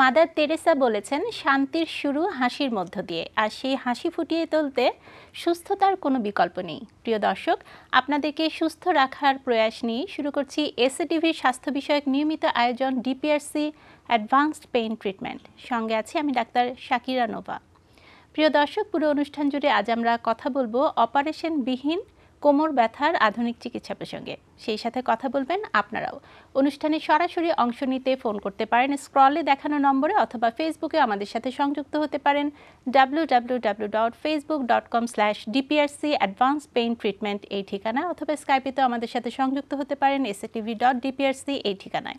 Mother Teresa বলেছেন শান্তির শুরু হাসির মধ্য দিয়ে আর সেই হাসি ফুটিয়ে তুলতে সুস্থতার কোনো বিকল্প নেই প্রিয় দর্শক আপনাদেরকে সুস্থ রাখার প্রয়াস নিয়ে শুরু করছি এসএটিভির স্বাস্থ্য বিষয়ক নিয়মিত আয়োজন ডিপিআরসি অ্যাডভান্সড পেইন ট্রিটমেন্ট সঙ্গে আছি আমি ডাক্তার শাকিরা নোভা প্রিয় দর্শক পুরো অনুষ্ঠান জুড়ে আজ আমরা কথা বলবো অপারেশনবিহীন বিহীন কোমর ব্যথার আধুনিক চিকিৎসা প্রসঙ্গে সেই সাথে কথা বলবেন আপনারাও অনুষ্ঠানে সরাসরি অংশ নিতে ফোন করতে পারেন স্ক্রলে দেখানো নম্বরে অথবা ফেসবুকে আমাদের সাথে সংযুক্ত হতে পারেন W W W dot Facebook dot com slash DPRC advance pain treatment এই ঠিকানা অথবা স্কাইপিতেও আমাদের সাথে সংযুক্ত হতে পারেন টিভি ডট ডিপিআরসি এই ঠিকানায়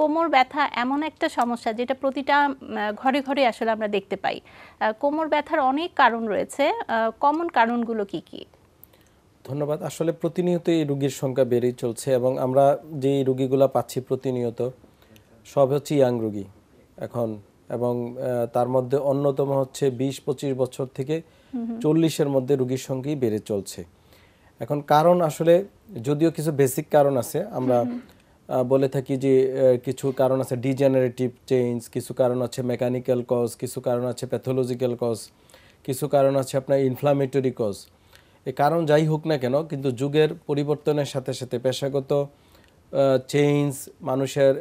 কোমর ব্যথা এমন একটা সমস্যা যেটা প্রতিটা ঘরে ঘরে আসলে আমরা দেখতে পাই কোমর ব্যথার অনেক কারণ রয়েছে কমন কারণগুলো কি কি ধন্যবাদ আসলে প্রতিনিয়ত এই রোগীর সংখ্যা বেড়েই চলছে এবং আমরা যে রুগীগুলো পাচ্ছি প্রতিনিয়ত সব হচ্ছে ইয়াং রুগী এখন এবং তার মধ্যে অন্যতম হচ্ছে বিশ পঁচিশ বছর থেকে চল্লিশের মধ্যে রুগীর সংখ্যাই বেড়ে চলছে এখন কারণ আসলে যদিও কিছু বেসিক কারণ আছে আমরা বলে থাকি যে কিছু কারণ আছে ডিজেনারেটিভ চেঞ্জ কিছু কারণ আছে মেকানিক্যাল কজ কিছু কারণ আছে প্যাথোলজিক্যাল কজ কিছু কারণ আছে আপনার ইনফ্লামেটরি কজ এ কারণ যাই হোক না কেন কিন্তু যুগের পরিবর্তনের সাথে সাথে পেশাগত চেঞ্জ মানুষের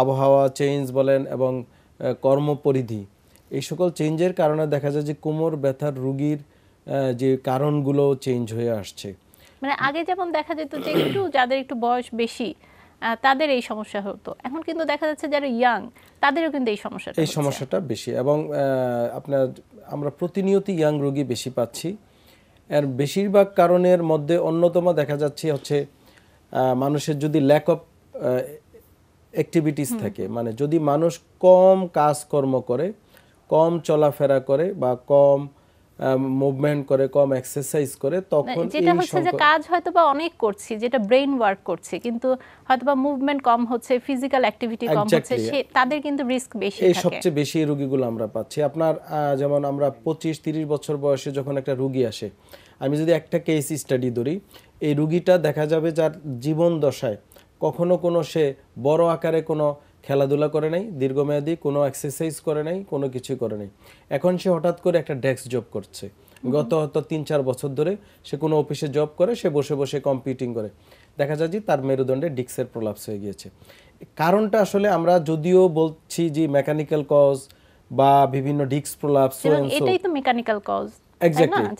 আবহাওয়া চেঞ্জ বলেন এবং কর্মপরিধি এই সকল চেঞ্জের কারণে দেখা যায় যে কোমর ব্যথার রুগীর যে কারণগুলো চেঞ্জ হয়ে আসছে মানে আগে যেমন দেখা যেত যে একটু যাদের একটু বয়স বেশি তাদের এই সমস্যা হতো এখন কিন্তু দেখা যাচ্ছে যারা ইয়াং তাদেরও কিন্তু এই সমস্যাটা এই সমস্যাটা বেশি এবং আপনার আমরা প্রতিনিয়ত ইয়াং রোগী বেশি পাচ্ছি এর বেশিরভাগ কারণের মধ্যে অন্যতম দেখা যাচ্ছে হচ্ছে মানুষের যদি ল্যাক অফ অ্যাক্টিভিটিস থাকে মানে যদি মানুষ কম কাজকর্ম করে কম চলাফেরা করে বা কম মুভমেন্ট করে কম এক্সারসাইজ করে তখন যেটা হচ্ছে যে কাজ হয়তো বা অনেক করছি যেটা ব্রেইন ওয়ার্ক করছে কিন্তু হয়তো বা মুভমেন্ট কম হচ্ছে ফিজিক্যাল অ্যাক্টিভিটি কম হচ্ছে তাদের কিন্তু রিস্ক বেশি থাকে এই সবচেয়ে বেশি রোগীগুলো আমরা পাচ্ছি আপনার যেমন আমরা 25 30 বছর বয়সে যখন একটা রোগী আসে আমি যদি একটা কেস স্টাডি ধরি এই রোগীটা দেখা যাবে যার জীবন দশায় কখনো কোনো সে বড় আকারে কোনো খেলাধুলা করে নাই দীর্ঘমেয়াদী কোনো এক্সারসাইজ করে নাই কোনো কিছু করে নাই এখন সে হঠাৎ করে একটা ডেস্ক জব করছে গত হয়তো তিন চার বছর ধরে সে কোনো অফিসে জব করে সে বসে বসে কম্পিউটিং করে দেখা যায় যে তার মেরুদণ্ডে ডিক্সের প্রলাপস হয়ে গিয়েছে কারণটা আসলে আমরা যদিও বলছি যে মেকানিক্যাল কজ বা বিভিন্ন ডিক্স প্রলাপস এটাই তো মেকানিক্যাল কজ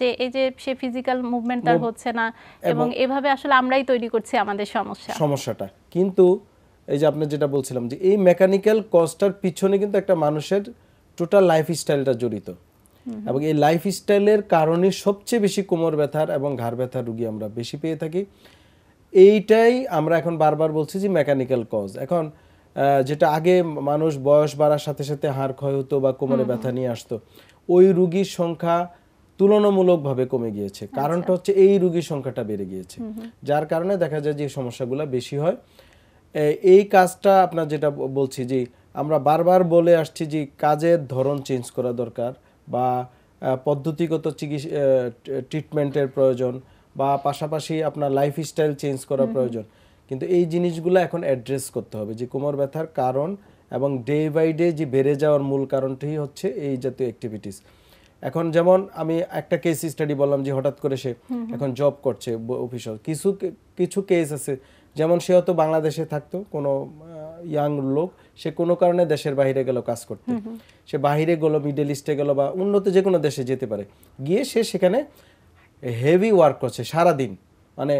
যে এই যে সে ফিজিক্যাল মুভমেন্ট তার হচ্ছে না এবং এভাবে আসলে আমরাই তৈরি করছি আমাদের সমস্যা সমস্যাটা কিন্তু এই যে আপনার যেটা বলছিলাম যে এই মেকানিক্যাল কস্টার পিছনে কিন্তু একটা মানুষের টোটাল লাইফস্টাইলটা জড়িত এবং এই লাইফস্টাইলের কারণে সবচেয়ে বেশি কোমর ব্যথার এবং ঘাড় ব্যথার রুগী আমরা বেশি পেয়ে থাকি এইটাই আমরা এখন বারবার বলছি যে মেকানিক্যাল কজ এখন যেটা আগে মানুষ বয়স বাড়ার সাথে সাথে হাড় ক্ষয় হতো বা কোমরে ব্যথা নিয়ে আসতো ওই রুগীর সংখ্যা তুলনামূলকভাবে কমে গিয়েছে আচ্ছা। কারণটা হচ্ছে এই রুগীর সংখ্যাটা বেড়ে গিয়েছে যার কারণে দেখা যায় যে সমস্যাগুলো বেশি হয় এই কাজটা আপনার যেটা বলছি যে আমরা বারবার বলে আসছি যে কাজের ধরন চেঞ্জ করা দরকার বা পদ্ধতিগত চিকিৎসা ট্রিটমেন্টের প্রয়োজন বা পাশাপাশি আপনার লাইফস্টাইল চেঞ্জ করা প্রয়োজন কিন্তু এই জিনিসগুলো এখন অ্যাড্রেস করতে হবে যে কোমর ব্যথার কারণ এবং ডে বাই ডে যে বেড়ে যাওয়ার মূল কারণটি হচ্ছে এই জাতীয় অ্যাক্টিভিটিস এখন যেমন আমি একটা কেস স্টাডি বললাম যে হঠাৎ করে সে এখন জব করছে অফিসার কিছু কিছু কেস আছে যেমন সে হয়তো বাংলাদেশে থাকতো কোনো ইয়াং লোক সে কোনো কারণে দেশের বাহিরে গেল কাজ করতে সে বাহিরে গেল মিডল ইস্টে গেল বা উন্নত যে কোনো দেশে যেতে পারে গিয়ে সে সেখানে হেভি ওয়ার্ক করছে সারাদিন মানে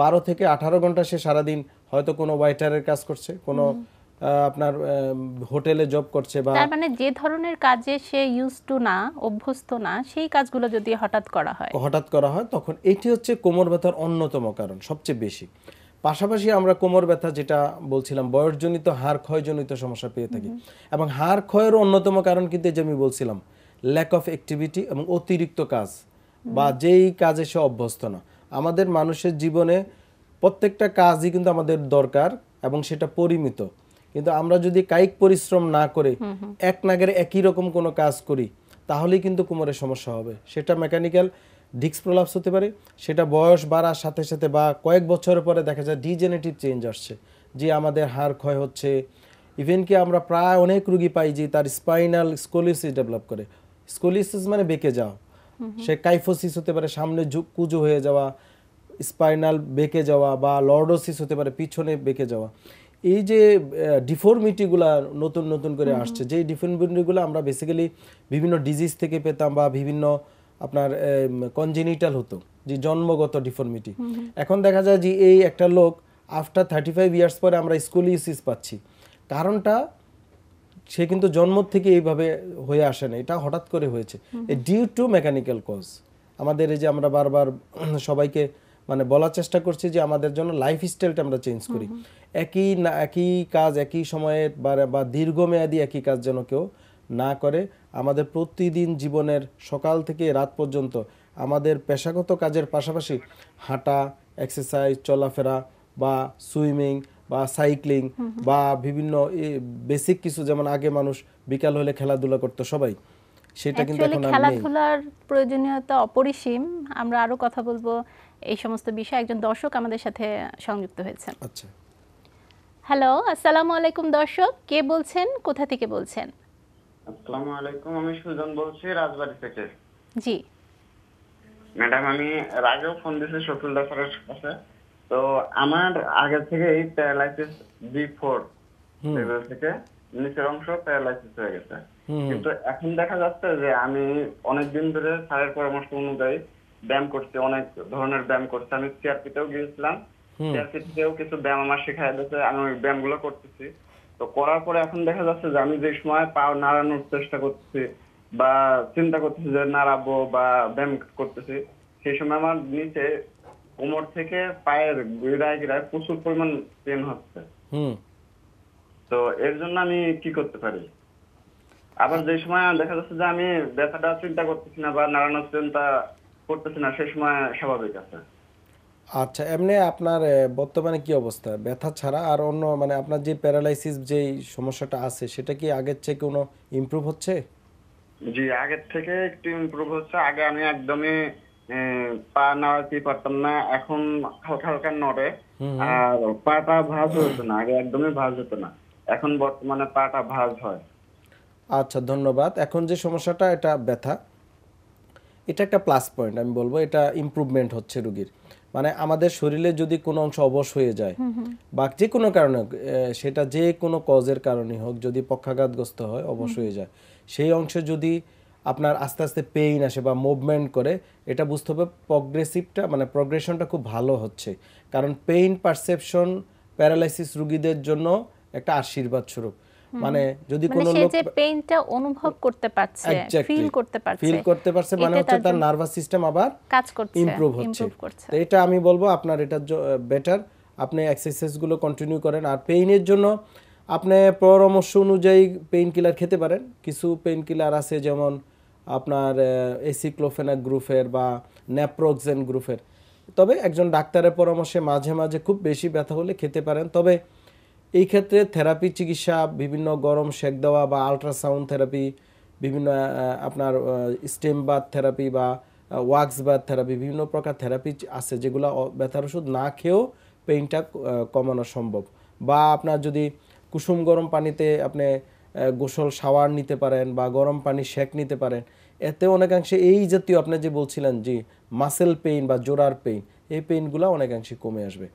বারো থেকে আঠারো ঘন্টা সে সারাদিন হয়তো কোনো ওয়াইটারের কাজ করছে কোনো আপনার হোটেলে জব করছে বা মানে যে ধরনের কাজে সে ইউজ টু না অভ্যস্ত না সেই কাজগুলো যদি হঠাৎ করা হয় হঠাৎ করা হয় তখন এটি হচ্ছে কোমর ব্যথার অন্যতম কারণ সবচেয়ে বেশি পাশাপাশি আমরা কোমর ব্যথা যেটা বলছিলাম বয়সজনিত হাড় ক্ষয়জনিত সমস্যা পেয়ে থাকি এবং হাড় ক্ষয়ের অন্যতম কারণ কিন্তু যে আমি বলছিলাম ল্যাক অফ অ্যাক্টিভিটি এবং অতিরিক্ত কাজ বা যেই কাজে সে অভ্যস্ত না আমাদের মানুষের জীবনে প্রত্যেকটা কাজই কিন্তু আমাদের দরকার এবং সেটা পরিমিত কিন্তু আমরা যদি কায়িক পরিশ্রম না করে এক নাগের একই রকম কোনো কাজ করি তাহলেই কিন্তু কোমরের সমস্যা হবে সেটা মেকানিক্যাল ডিক্স প্রলাপস হতে পারে সেটা বয়স বাড়ার সাথে সাথে বা কয়েক বছরের পরে দেখা যায় ডিজেনেটিভ চেঞ্জ আসছে যে আমাদের হাড় ক্ষয় হচ্ছে ইভেন কি আমরা প্রায় অনেক রুগী পাই যে তার স্পাইনাল স্কোলিসিস ডেভেলপ করে স্কোলিসিস মানে বেঁকে যাওয়া সে কাইফোসিস হতে পারে সামনে কুজো হয়ে যাওয়া স্পাইনাল বেঁকে যাওয়া বা লর্ডোসিস হতে পারে পিছনে বেঁকে যাওয়া এই যে ডিফর্মিটিগুলো নতুন নতুন করে আসছে যে ডিফর্মিটিগুলো আমরা বেসিক্যালি বিভিন্ন ডিজিজ থেকে পেতাম বা বিভিন্ন আপনার কনজেনিটাল হতো যে জন্মগত ডিফর্মিটি এখন দেখা যায় যে এই একটা লোক আফটার থার্টি ফাইভ ইয়ার্স পরে আমরা স্কুলিসিস পাচ্ছি কারণটা সে কিন্তু জন্ম থেকে এইভাবে হয়ে আসে না এটা হঠাৎ করে হয়েছে ডিউ টু মেকানিক্যাল কজ আমাদের এই যে আমরা বারবার সবাইকে মানে বলার চেষ্টা করছি যে আমাদের জন্য লাইফ স্টাইলটা আমরা চেঞ্জ করি একই না একই কাজ একই সময়ে বা দীর্ঘমেয়াদী একই কাজ যেন কেউ না করে আমাদের প্রতিদিন জীবনের সকাল থেকে রাত পর্যন্ত আমাদের পেশাগত কাজের পাশাপাশি হাঁটা এক্সারসাইজ চলাফেরা বা সুইমিং বা সাইক্লিং বা বিভিন্ন বেসিক কিছু যেমন আগে মানুষ বিকাল হলে খেলাধুলা করতো সবাই সেটা কিন্তু খেলাধুলার প্রয়োজনীয়তা অপরিসীম আমরা আরো কথা বলবো এই সমস্ত বিষয়ে একজন দর্শক আমাদের সাথে সংযুক্ত হয়েছেন আচ্ছা হ্যালো আসসালামু আলাইকুম দর্শক কে বলছেন কোথা থেকে বলছেন আসসালামু আলাইকুম আমি সুজন বলছি রাজবাড়ি থেকে জি ম্যাডাম আমি ফোন দিয়েছি কাছে তো আমার আগে থেকে এই প্যারালাইসিস বি ফোর থেকে নিচের অংশ প্যারালাইসিস হয়ে গেছে কিন্তু এখন দেখা যাচ্ছে যে আমি অনেকদিন ধরে স্যারের পরামর্শ অনুযায়ী ব্যায়াম করছি অনেক ধরনের ব্যায়াম করছি আমি সিআরপিতেও গিয়েছিলাম সিআরপিতেও কিছু ব্যায়াম আমার শেখায় দিয়েছে আমি ওই ব্যায়াম গুলো করতেছি তো করার পরে এখন দেখা যাচ্ছে যে আমি যে সময় পা নাড়ানোর চেষ্টা করতেছি বা চিন্তা করতেছি যে নাড়াবো বা ব্যায়াম করতেছি সেই সময় আমার নিচে কোমর থেকে পায়ের গিরায় গিরায় প্রচুর পরিমাণ পেন হচ্ছে তো এর জন্য আমি কি করতে পারি আবার যে সময় দেখা যাচ্ছে যে আমি ব্যথাটা চিন্তা করতেছি না বা নাড়ানোর চিন্তা করতেছি না সেই সময় স্বাভাবিক আছে আচ্ছা এমনি আপনার বর্তমানে কি অবস্থা ব্যথা ছাড়া আর অন্য মানে আপনার যে প্যারালাইসিস যে সমস্যাটা আছে সেটা কি আগের চেয়ে কোনো ইমপ্রুভ হচ্ছে জি আগের থেকে একটু ইমপ্রুভ হচ্ছে আগে আমি একদমই পা নাড়াতে পারতাম না এখন হালকা হালকা নড়ে আর পাটা ভাঁজ হতো না আগে একদমই ভাঁজ হতো না এখন বর্তমানে পাটা ভাঁজ হয় আচ্ছা ধন্যবাদ এখন যে সমস্যাটা এটা ব্যথা এটা একটা প্লাস পয়েন্ট আমি বলবো এটা ইমপ্রুভমেন্ট হচ্ছে রুগীর মানে আমাদের শরীরে যদি কোনো অংশ অবশ হয়ে যায় বা যে কোনো কারণে সেটা যে কোনো কজের কারণে হোক যদি পক্ষাঘাতগ্রস্ত হয় অবশ হয়ে যায় সেই অংশে যদি আপনার আস্তে আস্তে পেইন আসে বা মুভমেন্ট করে এটা বুঝতে হবে প্রগ্রেসিভটা মানে প্রগ্রেশনটা খুব ভালো হচ্ছে কারণ পেইন পারসেপশন প্যারালাইসিস রুগীদের জন্য একটা আশীর্বাদ স্বরূপ মানে যদি মানে কোন লোক সে যে পেইনটা অনুভব করতে পারছে ফিল করতে পারছে ফিল করতে পারছে মানে হচ্ছে তার নার্ভাস সিস্টেম আবার কাজ করছে ইমপ্রুভ হচ্ছে তো এটা আমি বলবো আপনার এটা বেটার আপনি এক্সারসাইজ গুলো কন্টিনিউ করেন আর পেইনের জন্য আপনি পরামর্শ অনুযায়ী পেইন কিলার খেতে পারেন কিছু পেইন কিলার আছে যেমন আপনার এসিক্লোফেনাক গ্রুপের বা ন্যাপ্রোক্সেন গ্রুপের তবে একজন ডাক্তারের পরামর্শে মাঝে মাঝে খুব বেশি ব্যথা হলে খেতে পারেন তবে এই ক্ষেত্রে থেরাপি চিকিৎসা বিভিন্ন গরম সেক দেওয়া বা আলট্রাসাউন্ড থেরাপি বিভিন্ন আপনার স্টেম বাথ থেরাপি বা ওয়াক্স বাথ থেরাপি বিভিন্ন প্রকার থেরাপি আছে যেগুলো ব্যথার ওষুধ না খেয়েও পেইনটা কমানো সম্ভব বা আপনার যদি কুসুম গরম পানিতে আপনি গোসল শাওয়ার নিতে পারেন বা গরম পানি শেক নিতে পারেন এতে অনেকাংশে এই জাতীয় আপনি যে বলছিলেন যে মাসেল পেইন বা জোড়ার পেইন এই পেইনগুলো অনেকাংশে কমে আসবে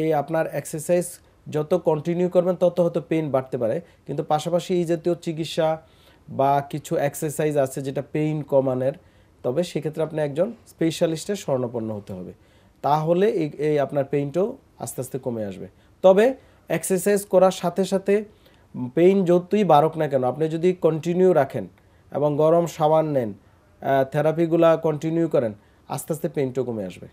এই আপনার এক্সারসাইজ যত কন্টিনিউ করবেন তত হয়তো পেইন বাড়তে পারে কিন্তু পাশাপাশি এই জাতীয় চিকিৎসা বা কিছু এক্সারসাইজ আছে যেটা পেইন কমানের তবে সেক্ষেত্রে আপনি একজন স্পেশালিস্টের স্বর্ণপন্ন হতে হবে তাহলে এই এই আপনার পেইনটাও আস্তে আস্তে কমে আসবে তবে এক্সারসাইজ করার সাথে সাথে পেইন যতই বাড়ক না কেন আপনি যদি কন্টিনিউ রাখেন এবং গরম সাবান নেন থেরাপিগুলা কন্টিনিউ করেন আস্তে আস্তে পেইনটাও কমে আসবে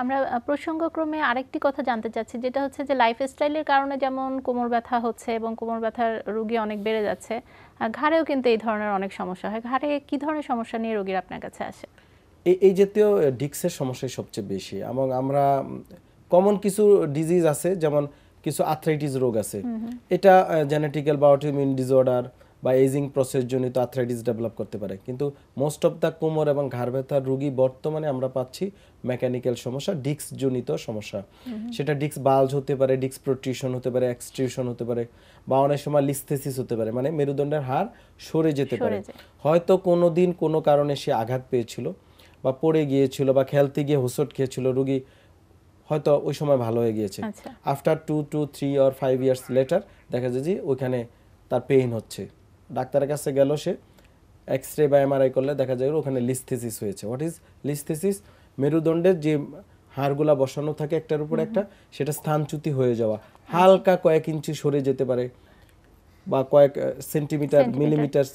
আমরা প্রসঙ্গক্রমে আরেকটি কথা জানতে চাচ্ছি যেটা হচ্ছে যে লাইফস্টাইলের কারণে যেমন কোমর ব্যথা হচ্ছে এবং কোমর ব্যথার রোগী অনেক বেড়ে যাচ্ছে ঘাড়েও কিন্তু এই ধরনের অনেক সমস্যা হয় ঘাড়ে কি ধরনের সমস্যা নিয়ে রোগীরা আপনার কাছে আসে এই এই জাতীয় ডিক্সের সমস্যাই সবচেয়ে বেশি এবং আমরা কমন কিছু ডিজিজ আছে যেমন কিছু আর্থ্রাইটিস রোগ আছে এটা জেনেটিক্যাল বা অটোমিউন ডিসঅর্ডার বা এজিং প্রসেস জনিত আর্থ্রাইটিস ডেভেলপ করতে পারে কিন্তু মোস্ট অফ দ্য কোমর এবং ঘাড় ব্যথার রুগী বর্তমানে আমরা পাচ্ছি মেকানিক্যাল সমস্যা ডিস্কজনিত সমস্যা সেটা ডিস্ক বাল্জ হতে পারে ডিস্ক প্রোট্রিউশন হতে পারে এক্সট্রিউশন হতে পারে বা অনেক সময় লিস্থেসিস হতে পারে মানে মেরুদণ্ডের হার সরে যেতে পারে হয়তো কোনো দিন কোনো কারণে সে আঘাত পেয়েছিল বা পড়ে গিয়েছিল বা খেলতে গিয়ে হোসট খেয়েছিল রুগী হয়তো ওই সময় ভালো হয়ে গিয়েছে after two two three or five years later দেখা যায় যে ওইখানে তার পেইন হচ্ছে ডাক্তারের কাছে গেল সে এক্স রে বা এমআরআই করলে দেখা যায় ওখানে লিস্থেসিস হয়েছে হোয়াট ইজ লিস্থেসিস মেরুদণ্ডের যে হাড়গুলা বসানো থাকে একটার উপর একটা সেটা স্থানচ্যুতি হয়ে যাওয়া হালকা কয়েক ইঞ্চি সরে যেতে পারে বা কয়েক সেন্টিমিটার মিলিমিটার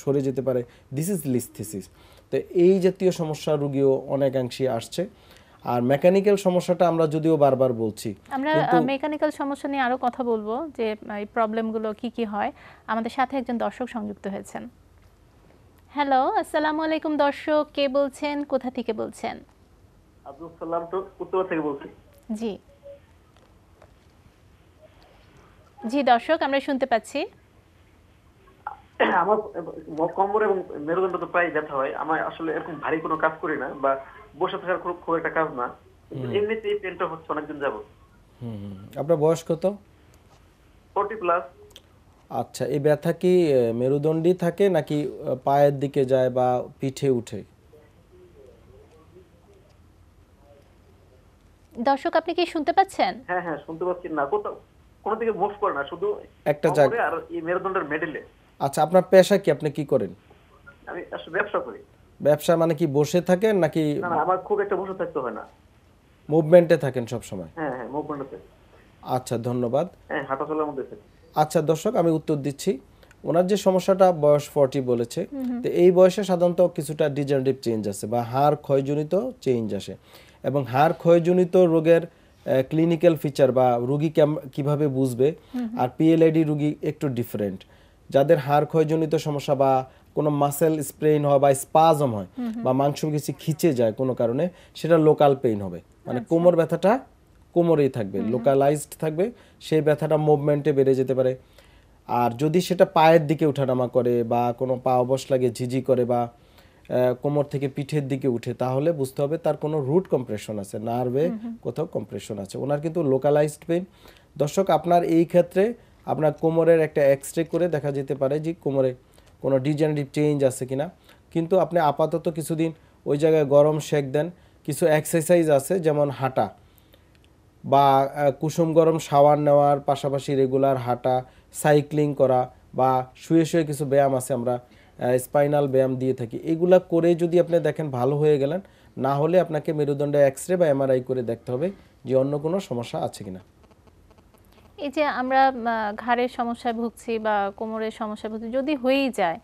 সরে যেতে পারে দিস ইজ লিস্থেসিস তো এই জাতীয় সমস্যা রুগীও অনেকাংশে আসছে আর মেকানিক্যাল সমস্যাটা আমরা যদিও বারবার বলছি আমরা মেকানিক্যাল সমস্যা নিয়ে আরো কথা বলবো যে এই প্রবলেমগুলো কি কি হয় আমাদের সাথে একজন দর্শক সংযুক্ত হয়েছেন হ্যালো আসসালামু আলাইকুম দর্শক কে বলছেন কোথা থেকে বলছেন আব্দুল সালাম তো উত্তর থেকে বলছি জি জি দর্শক আমরা শুনতে পাচ্ছি আমার কোমর এবং মেরুদণ্ড তো প্রায় ব্যথা হয় আমার আসলে এরকম ভারী কোনো কাজ করি না বা বসে থাকার খুব একটা কাজ না পেনটা হচ্ছে অনেকদিন যাব আপনার বয়স কত প্লাস আচ্ছা এই ব্যথা কি মেরুদণ্ডী থাকে নাকি পায়ের দিকে যায় বা পিঠে উঠে দর্শক আপনি কি শুনতে পাচ্ছেন হ্যাঁ হ্যাঁ শুনতে পাচ্ছি না কোথাও কোনো দিকে মুভ করে না শুধু একটা জায়গা আর এই মেরুদণ্ডের মেডেলে আচ্ছা আপনার পেশা কি আপনি কি করেন আমি ব্যবসা করি ব্যবসা মানে কি বসে থাকেন নাকি আমার খুব একটা বসে থাকতে হয় না মুভমেন্টে থাকেন সব সময় হ্যাঁ হ্যাঁ মুভমেন্টে আচ্ছা ধন্যবাদ হ্যাঁ হাঁটাচলার মধ্যে থাকি আচ্ছা দর্শক আমি উত্তর দিচ্ছি ওনার যে সমস্যাটা বয়স ফর্টি বলেছে তো এই বয়সে সাধারণত কিছুটা ডিজেনারেটিভ চেঞ্জ আসে বা হাড় ক্ষয়জনিত চেঞ্জ আসে এবং হাড় ক্ষয়জনিত রোগের ক্লিনিক্যাল ফিচার বা রুগী কিভাবে বুঝবে আর পিএলআইডি রুগী একটু ডিফারেন্ট যাদের হাড় ক্ষয়জনিত সমস্যা বা কোনো মাসেল স্প্রেইন হয় বা স্পাজম হয় বা মাংস কিছু খিচে যায় কোনো কারণে সেটা লোকাল পেইন হবে মানে আচ্ছা। কোমর ব্যথাটা কোমরেই থাকবে লোকালাইজড থাকবে সেই ব্যথাটা মুভমেন্টে বেড়ে যেতে পারে আর যদি সেটা পায়ের দিকে উঠানামা করে বা কোনো পা অবস লাগে ঝিঝি করে বা কোমর থেকে পিঠের দিকে উঠে তাহলে বুঝতে হবে তার কোনো রুট কম্প্রেশন আছে নার্ভে কোথাও কম্প্রেশন আছে ওনার কিন্তু লোকালাইজড পেইন দর্শক আপনার এই ক্ষেত্রে আপনার কোমরের একটা এক্স রে করে দেখা যেতে পারে যে কোমরে কোনো ডিজেনারেটিভ চেঞ্জ আছে কিনা কিন্তু আপনি আপাতত কিছুদিন ওই জায়গায় গরম শেক দেন কিছু এক্সারসাইজ আছে যেমন হাঁটা বা কুসুম গরম শাওয়ার নেওয়ার পাশাপাশি রেগুলার হাঁটা সাইক্লিং করা বা শুয়ে শুয়ে কিছু ব্যায়াম আছে আমরা স্পাইনাল ব্যায়াম দিয়ে থাকি এগুলা করে যদি আপনি দেখেন ভালো হয়ে গেলেন না হলে আপনাকে মেরুদণ্ডে এক্স রে বা এমআরআই করে দেখতে হবে যে অন্য কোনো সমস্যা আছে কিনা এই যে আমরা ঘাড়ের সমস্যায় ভুগছি বা কোমরের সমস্যায় ভুগছি যদি হয়েই যায়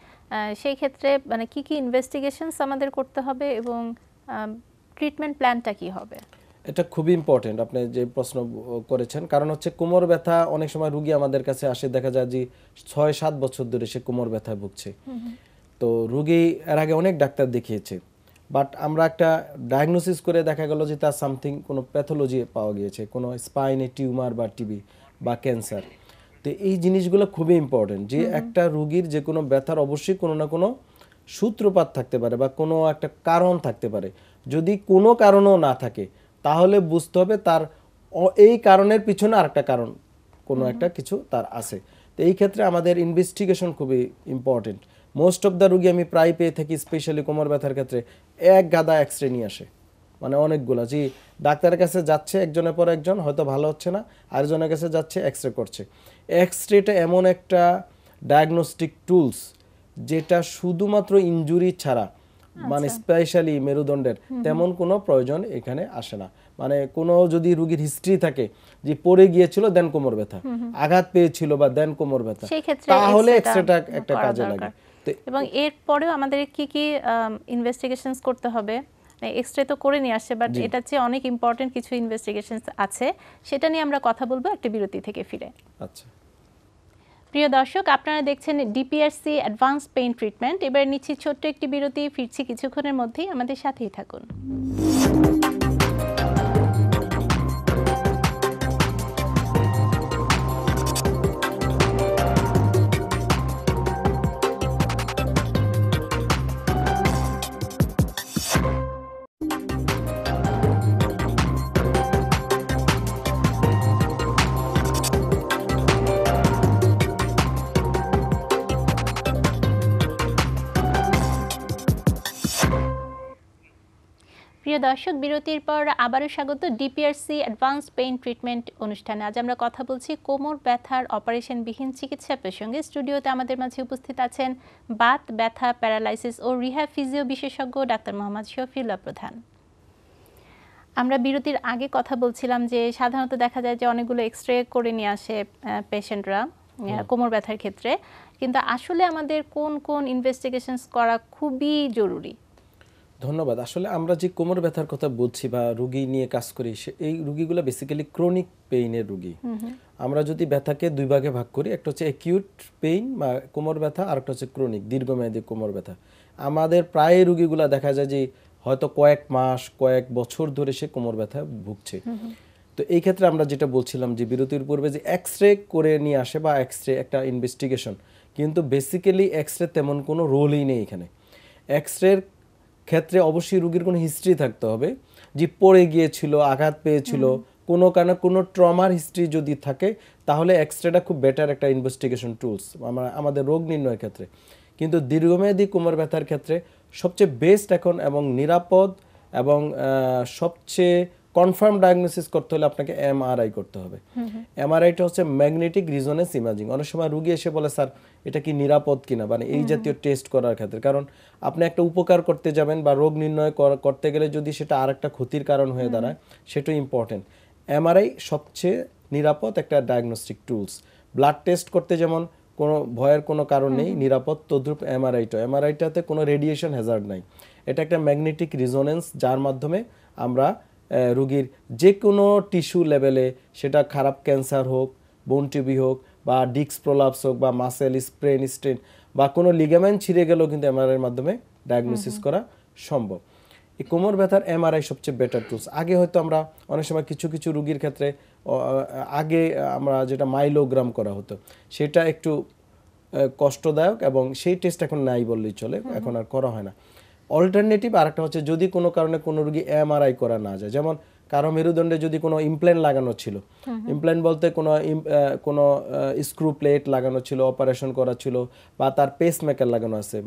সেই ক্ষেত্রে মানে কি কি ইনভেস্টিগেশনস আমাদের করতে হবে এবং ট্রিটমেন্ট প্ল্যানটা কি হবে এটা খুবই ইম্পর্টেন্ট আপনি যে প্রশ্ন করেছেন কারণ হচ্ছে কোমর ব্যথা অনেক সময় রুগী আমাদের কাছে আসে দেখা যায় যে ছয় সাত বছর ধরে সে কোমর ব্যথা ভুগছে তো রুগী এর আগে অনেক ডাক্তার দেখিয়েছে বাট আমরা একটা ডায়াগনোসিস করে দেখা গেল যে তার সামথিং কোনো প্যাথোলজি পাওয়া গিয়েছে কোনো স্পাইনে টিউমার বা টিবি বা ক্যান্সার তো এই জিনিসগুলো খুবই ইম্পর্টেন্ট যে একটা রুগীর যে কোনো ব্যথার অবশ্যই কোনো না কোনো সূত্রপাত থাকতে পারে বা কোনো একটা কারণ থাকতে পারে যদি কোনো কারণও না থাকে তাহলে বুঝতে হবে তার এই কারণের পিছনে আরেকটা কারণ কোনো একটা কিছু তার আছে তো এই ক্ষেত্রে আমাদের ইনভেস্টিগেশন খুবই ইম্পর্টেন্ট মোস্ট অফ দ্য রুগী আমি প্রায় পেয়ে থাকি স্পেশালি কোমর ব্যথার ক্ষেত্রে এক গাদা এক্স রে নিয়ে আসে মানে অনেকগুলো জি ডাক্তারের কাছে যাচ্ছে একজনের পর একজন হয়তো ভালো হচ্ছে না আরেকজনের কাছে যাচ্ছে এক্স করছে এক্স এমন একটা ডায়াগনস্টিক টুলস যেটা শুধুমাত্র ইঞ্জুরি ছাড়া মানে স্পেশালি আচ্ছা। মেরুদণ্ডের তেমন কোনো প্রয়োজন এখানে আসে না মানে কোনো যদি রুগীর হিস্ট্রি থাকে যে পড়ে গিয়েছিল দেন কোমর ব্যথা আঘাত পেয়েছিল বা দেন কোমর ব্যথা তাহলে এক্সরেটা একটা কাজে লাগে এবং এরপরেও আমাদের কি কি ইনভেস্টিগেশন করতে হবে এক্স রে মানে তো করে নিয়ে আসছে বাট এটা চেয়ে অনেক ইম্পর্টেন্ট কিছু ইনভেস্টিগেশন আছে সেটা নিয়ে আমরা কথা বলবো একটা বিরতি থেকে ফিরে আচ্ছা প্রিয় দর্শক আপনারা দেখছেন ডিপিআরসি অ্যাডভান্স পেইন ট্রিটমেন্ট এবার নিচ্ছি ছোট্ট একটি বিরতি ফিরছি কিছুক্ষণের মধ্যেই আমাদের সাথেই থাকুন প্রিয় দর্শক বিরতির পর আবারও স্বাগত ডিপিআরসি অ্যাডভান্স পেইন ট্রিটমেন্ট অনুষ্ঠানে আজ আমরা কথা বলছি কোমর ব্যথার অপারেশনবিহীন চিকিৎসা প্রসঙ্গে স্টুডিওতে আমাদের মাঝে উপস্থিত আছেন বাত ব্যথা প্যারালাইসিস ও রিহ্যাব ফিজিও বিশেষজ্ঞ ডাক্তার মোহাম্মদ শফিউল্লাহ প্রধান আমরা বিরতির আগে কথা বলছিলাম যে সাধারণত দেখা যায় যে অনেকগুলো এক্স রে করে নিয়ে আসে পেশেন্টরা কোমর ব্যথার ক্ষেত্রে কিন্তু আসলে আমাদের কোন কোন ইনভেস্টিগেশন করা খুবই জরুরি ধন্যবাদ আসলে আমরা যে কোমর ব্যথার কথা বলছি বা রুগী নিয়ে কাজ করি সে এই রুগীগুলো বেসিক্যালি ক্রনিক পেইনের রুগী আমরা যদি ব্যথাকে দুই ভাগে ভাগ করি একটা হচ্ছে অ্যাকিউট পেইন বা কোমর ব্যথা আর একটা হচ্ছে ক্রনিক দীর্ঘমেয়াদী কোমর ব্যথা আমাদের প্রায় রুগীগুলো দেখা যায় যে হয়তো কয়েক মাস কয়েক বছর ধরে সে কোমর ব্যথা ভুগছে তো এই ক্ষেত্রে আমরা যেটা বলছিলাম যে বিরতির পূর্বে যে এক্স রে করে নিয়ে আসে বা এক্স রে একটা ইনভেস্টিগেশন কিন্তু বেসিক্যালি এক্স রে তেমন কোনো রোলই নেই এখানে এক্স রের ক্ষেত্রে অবশ্যই রুগীর কোনো হিস্ট্রি থাকতে হবে যে পড়ে গিয়েছিল আঘাত পেয়েছিল কোনো কারণে কোনো ট্রমার হিস্ট্রি যদি থাকে তাহলে এক্সরেটা খুব বেটার একটা ইনভেস্টিগেশন টুলস আমরা আমাদের রোগ নির্ণয়ের ক্ষেত্রে কিন্তু দীর্ঘমেয়াদী কোমর ব্যথার ক্ষেত্রে সবচেয়ে বেস্ট এখন এবং নিরাপদ এবং সবচেয়ে কনফার্ম ডায়াগনোসিস করতে হলে আপনাকে এমআরআই করতে হবে এমআরআইটা হচ্ছে ম্যাগনেটিক রিজনেন্স ইমাজিং অনেক সময় রুগী এসে বলে স্যার এটা কি নিরাপদ কিনা মানে এই জাতীয় টেস্ট করার ক্ষেত্রে কারণ আপনি একটা উপকার করতে যাবেন বা রোগ নির্ণয় করতে গেলে যদি সেটা আর একটা ক্ষতির কারণ হয়ে দাঁড়ায় সেটা ইম্পর্টেন্ট এমআরআই সবচেয়ে নিরাপদ একটা ডায়াগনস্টিক টুলস ব্লাড টেস্ট করতে যেমন কোনো ভয়ের কোনো কারণ নেই নিরাপদ তদ্রুপ এমআরআইটা এমআরআইটাতে কোনো রেডিয়েশন হ্যাজার্ড নাই এটা একটা ম্যাগনেটিক রিজোনেন্স যার মাধ্যমে আমরা রুগীর যে কোনো টিস্যু লেভেলে সেটা খারাপ ক্যান্সার হোক বোন টিবি হোক বা ডিক্স প্রলাপস হোক বা মাসেল স্প্রেন স্ট্রেন বা কোনো লিগামেন্ট ছিঁড়ে গেলেও কিন্তু এমআরআইয়ের মাধ্যমে ডায়াগনোসিস করা সম্ভব এই কোমর ব্যথার এমআরআই সবচেয়ে বেটার টুলস আগে হয়তো আমরা অনেক সময় কিছু কিছু রুগীর ক্ষেত্রে আগে আমরা যেটা মাইলোগ্রাম করা হতো সেটা একটু কষ্টদায়ক এবং সেই টেস্ট এখন নাই বললেই চলে এখন আর করা হয় না অল্টারনেটিভ আর একটা হচ্ছে যদি কোনো কারণে কোনো রুগী এমআরআই করা না যায় যেমন কারো মেরুদণ্ডে যদি কোনো ইমপ্ল্যান্ট লাগানো ছিল ইমপ্ল্যান্ট বলতে কোনো কোনো স্ক্রু প্লেট লাগানো ছিল অপারেশন করা ছিল বা তার পেসমেকার লাগানো আছে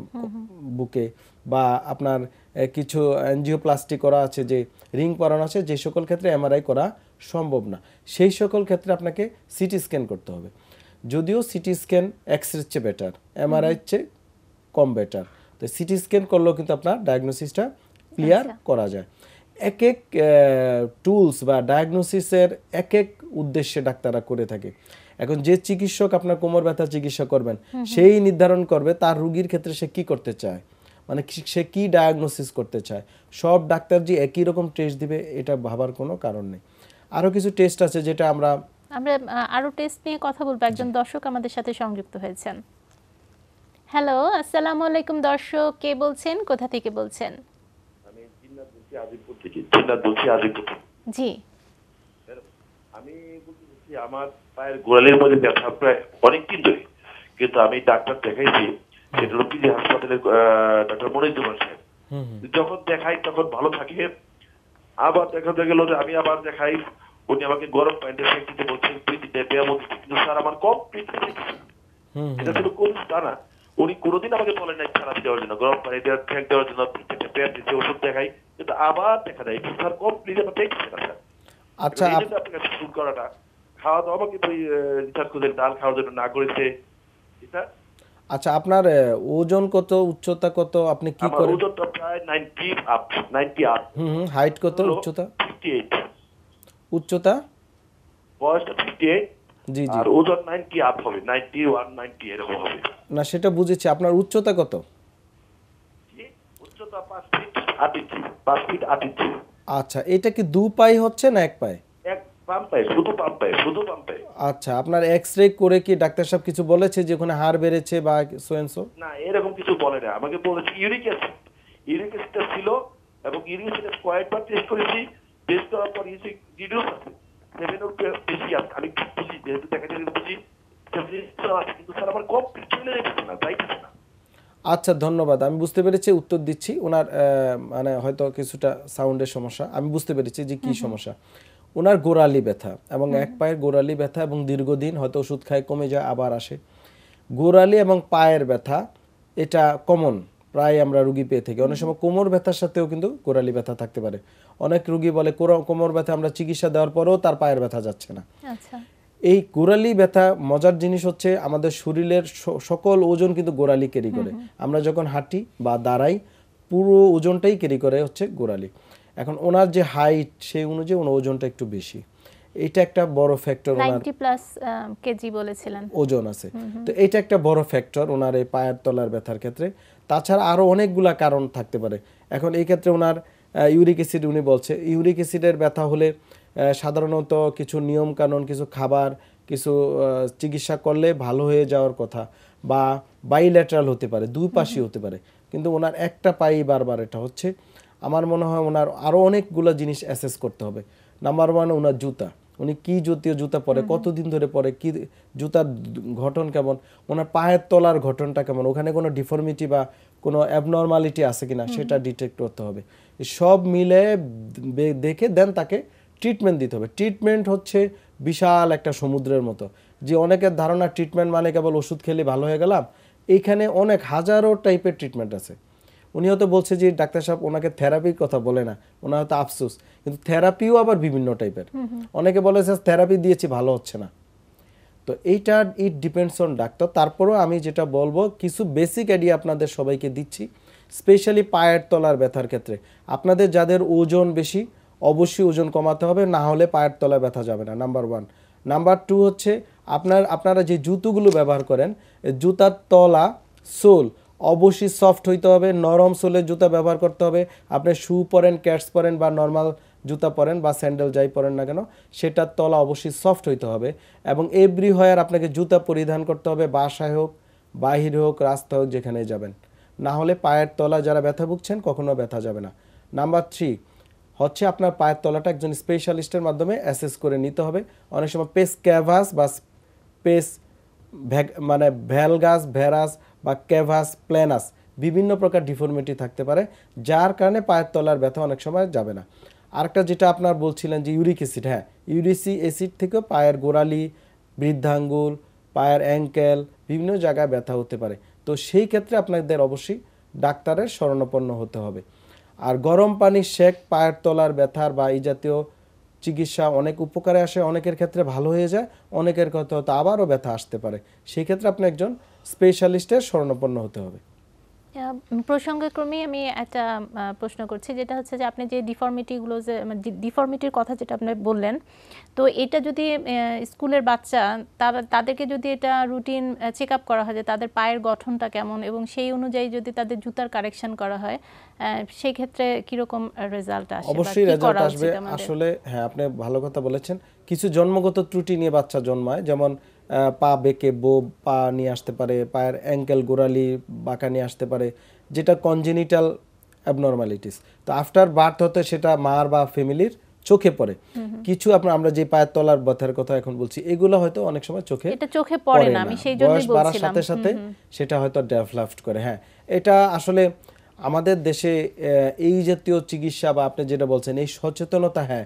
বুকে বা আপনার কিছু এনজিওপ্লাস্টি করা আছে যে রিং পরানো আছে যে সকল ক্ষেত্রে এমআরআই করা সম্ভব না সেই সকল ক্ষেত্রে আপনাকে সিটি স্ক্যান করতে হবে যদিও সিটি স্ক্যান এক্স রে চেয়ে বেটার এমআরআই চেয়ে কম বেটার তো সিটি স্ক্যান করলেও কিন্তু আপনার ডায়াগনোসিসটা ক্লিয়ার আচ্ছা। করা যায় এক এক টুলস বা ডায়াগনোসিসের এক এক উদ্দেশ্যে ডাক্তাররা করে থাকে এখন যে চিকিৎসক আপনার কোমর ব্যথা চিকিৎসা করবেন সেই নির্ধারণ করবে তার রুগীর ক্ষেত্রে সে কি করতে চায় মানে সে কি ডায়াগনোসিস করতে চায় সব ডাক্তার যে একই রকম টেস্ট দিবে এটা ভাবার কোনো কারণ নেই আরও কিছু টেস্ট আছে যেটা আমরা আমরা আরো টেস্ট নিয়ে কথা বলবো একজন দর্শক আমাদের সাথে সংযুক্ত হয়েছেন হ্যালো আসসালামু আলাইকুম দর্শক কে বলছেন কোথা থেকে বলছেন আমি জিন্নাত বলছি আজিমপুর থেকে জিন্নাত বলছি আজিমপুর জি আমি বলছি আমার পায়ের গোড়ালির মধ্যে ব্যথা প্রায় অনেক দিন ধরে কিন্তু আমি ডাক্তার দেখাইছি সেটা হলো পিজি হাসপাতালে ডাক্তার মনিজুমান সাহেব যখন দেখাই তখন ভালো থাকে আবার দেখা গেল যে আমি আবার দেখাই উনি আমাকে গরম প্যান্টের সেক দিতে বলছেন দুই দিনে ব্যায়াম কিন্তু স্যার আমার কমপ্লিট এটা শুধু কোন তা না উনি কোনোদিন আমাকে বলেন নাই ছাড়া দেওয়ার জন্য গরম পানি দেওয়ার ঠ্যাক দেওয়ার জন্য দিচ্ছে ওষুধ দেখাই কিন্তু আবার দেখা যায় স্যার কমপ্লিট আমার দেখছে না স্যার আচ্ছা আপনাকে শুরু করাটা খাওয়া দাওয়া কিন্তু রিচার্জ করে ডাল খাওয়ার জন্য না করেছে আচ্ছা আপনার ওজন কত উচ্চতা কত আপনি কি করেন আমার ওজনটা প্রায় 90 আপ 90 আপ হুম হাইট কত উচ্চতা 58 উচ্চতা বয়সটা 58 জি জি আর ওজন 90 আপ হবে 91 90 এরকম হবে না সেটা বুঝেছি আপনার উচ্চতা কত উচ্চতা আচ্ছা এটা কি দু পায়ে হচ্ছে না এক পায়ে আচ্ছা আপনার এক্স রে করে কি ডাক্তার সাহেব কিছু বলেছে যে ওখানে হাড় বেড়েছে বা না এরকম কিছু বলে না আমাকে বলেছে ইউরিক অ্যাসিড ইউরিক অ্যাসিডটা ছিল এবং ইউরিক কয়েকবার টেস্ট করেছি টেস্ট করার পর ইউরিক রিডিউস আছে বেশি আছে আমি বুঝি যেহেতু দেখা যায় বুঝি আচ্ছা ধন্যবাদ আমি বুঝতে পেরেছি উত্তর দিচ্ছি ওনার মানে হয়তো কিছুটা সাউন্ডের সমস্যা আমি বুঝতে পেরেছি যে কি সমস্যা ওনার গোড়ালি ব্যথা এবং এক পায়ের গোড়ালি ব্যথা এবং দীর্ঘদিন হয়তো ওষুধ খায় কমে যায় আবার আসে গোড়ালি এবং পায়ের ব্যথা এটা কমন প্রায় আমরা রুগী পেয়ে থাকি অনেক সময় কোমর ব্যথার সাথেও কিন্তু গোড়ালি ব্যথা থাকতে পারে অনেক রুগী বলে কোমর ব্যথা আমরা চিকিৎসা দেওয়ার পরেও তার পায়ের ব্যথা যাচ্ছে না আচ্ছা। এই গোড়ালি ব্যথা মজার জিনিস হচ্ছে আমাদের শরীরের সকল ওজন কিন্তু গোড়ালি ক্যারি করে আমরা যখন হাঁটি বা দাঁড়াই পুরো ওজনটাই ক্যারি করে হচ্ছে গোড়ালি এখন ওনার যে হাইট সেই অনুযায়ী ওনার ওজনটা একটু বেশি এটা একটা বড় ফ্যাক্টর ওনার প্লাস কেজি বলেছিলেন ওজন আছে তো এটা একটা বড় ফ্যাক্টর ওনার এই পায়ের তলার ব্যথার ক্ষেত্রে তাছাড়া আরো অনেকগুলা কারণ থাকতে পারে এখন এই ক্ষেত্রে ওনার ইউরিক অ্যাসিড উনি বলছে ইউরিক অ্যাসিডের ব্যথা হলে সাধারণত কিছু নিয়মকানুন কিছু খাবার কিছু চিকিৎসা করলে ভালো হয়ে যাওয়ার কথা বা বাইল্যাটারাল হতে পারে দুই পাশই হতে পারে কিন্তু ওনার একটা পাই বারবার এটা হচ্ছে আমার মনে হয় ওনার আরও অনেকগুলো জিনিস অ্যাসেস করতে হবে নাম্বার ওয়ান ওনার জুতা উনি কি জাতীয় জুতা পরে কতদিন ধরে পরে কি জুতার ঘটন কেমন ওনার পায়ের তলার ঘটনটা কেমন ওখানে কোনো ডিফর্মিটি বা কোনো অ্যাবনর্মালিটি আছে কিনা সেটা ডিটেক্ট করতে হবে সব মিলে দেখে দেন তাকে ট্রিটমেন্ট দিতে হবে ট্রিটমেন্ট হচ্ছে বিশাল একটা সমুদ্রের মতো যে অনেকের ধারণা ট্রিটমেন্ট মানে কেবল ওষুধ খেলে ভালো হয়ে গেলাম এইখানে অনেক হাজারো টাইপের ট্রিটমেন্ট আছে উনি হয়তো বলছে যে ডাক্তার সাহেব ওনাকে থেরাপির কথা বলে না ওনার হয়তো আফসোস কিন্তু থেরাপিও আবার বিভিন্ন টাইপের অনেকে বলে স্যার থেরাপি দিয়েছি ভালো হচ্ছে না তো এইটা ইট ডিপেন্ডস অন ডাক্তার তারপরেও আমি যেটা বলবো কিছু বেসিক আইডিয়া আপনাদের সবাইকে দিচ্ছি স্পেশালি পায়ের তলার ব্যথার ক্ষেত্রে আপনাদের যাদের ওজন বেশি অবশ্যই ওজন কমাতে হবে না হলে পায়ের তলায় ব্যথা যাবে না নাম্বার ওয়ান নাম্বার টু হচ্ছে আপনার আপনারা যে জুতোগুলো ব্যবহার করেন জুতার তলা সোল অবশ্যই সফট হইতে হবে নরম সোলের জুতা ব্যবহার করতে হবে আপনি শু পরেন ক্যাটস পরেন বা নর্মাল জুতা পরেন বা স্যান্ডেল যাই পরেন না কেন সেটার তলা অবশ্যই সফট হইতে হবে এবং এভরি হয়ার আপনাকে জুতা পরিধান করতে হবে বাসায় হোক বাহির হোক রাস্তা হোক যেখানে যাবেন না হলে পায়ের তলা যারা ব্যথা ভুগছেন কখনো ব্যথা যাবে না নাম্বার থ্রি হচ্ছে আপনার পায়ের তলাটা একজন স্পেশালিস্টের মাধ্যমে অ্যাসেস করে নিতে হবে অনেক সময় পেস ক্যাভাস বা পেস মানে ভ্যালগাস ভ্যারাস বা ক্যাভাস প্ল্যানাস বিভিন্ন প্রকার ডিফর্মিটি থাকতে পারে যার কারণে পায়ের তলার ব্যথা অনেক সময় যাবে না আরেকটা যেটা আপনার বলছিলেন যে ইউরিক অ্যাসিড হ্যাঁ ইউরিসি অ্যাসিড থেকেও পায়ের গোড়ালি বৃদ্ধাঙ্গুল পায়ের অ্যাঙ্কেল বিভিন্ন জায়গায় ব্যথা হতে পারে তো সেই ক্ষেত্রে আপনাদের অবশ্যই ডাক্তারের শরণাপন্ন হতে হবে আর গরম পানির শেক পায়ের তলার ব্যথার বা এই জাতীয় চিকিৎসা অনেক উপকারে আসে অনেকের ক্ষেত্রে ভালো হয়ে যায় অনেকের কথা হয়তো আবারও ব্যথা আসতে পারে সেই ক্ষেত্রে আপনি একজন স্পেশালিস্টের স্বর্ণপন্ন হতে হবে প্রসঙ্গক্রমে আমি একটা প্রশ্ন করছি যেটা হচ্ছে যে আপনি যে ডিফর্মিটিগুলো যে মানে ডিফর্মিটির কথা যেটা আপনি বললেন তো এটা যদি স্কুলের বাচ্চা তারা তাদেরকে যদি এটা রুটিন চেক আপ করা হয় যে তাদের পায়ের গঠনটা কেমন এবং সেই অনুযায়ী যদি তাদের জুতার কারেকশন করা হয় সেই ক্ষেত্রে কীরকম রেজাল্ট আসে অবশ্যই রেজাল্ট আসবে আসলে হ্যাঁ আপনি ভালো কথা বলেছেন কিছু জন্মগত ত্রুটি নিয়ে বাচ্চা জন্মায় যেমন পা বেঁকে বো পা নিয়ে আসতে পারে পায়ের অ্যাঙ্কেল গোড়ালি বাঁকা নিয়ে আসতে পারে যেটা কনজেনিটাল অ্যাবনর্মালিটিস তো আফটার বার্থ হতে সেটা মার বা ফ্যামিলির চোখে পড়ে কিছু আপনার আমরা যে পায়ের তলার ব্যথার কথা এখন বলছি এগুলো হয়তো অনেক সময় চোখে এটা চোখে পড়ে না আমি সেই জন্যই বলছিলাম বাড়ার সাথে সাথে সেটা হয়তো ডেভেলপ করে হ্যাঁ এটা আসলে আমাদের দেশে এই জাতীয় চিকিৎসা বা আপনি যেটা বলছেন এই সচেতনতা হ্যাঁ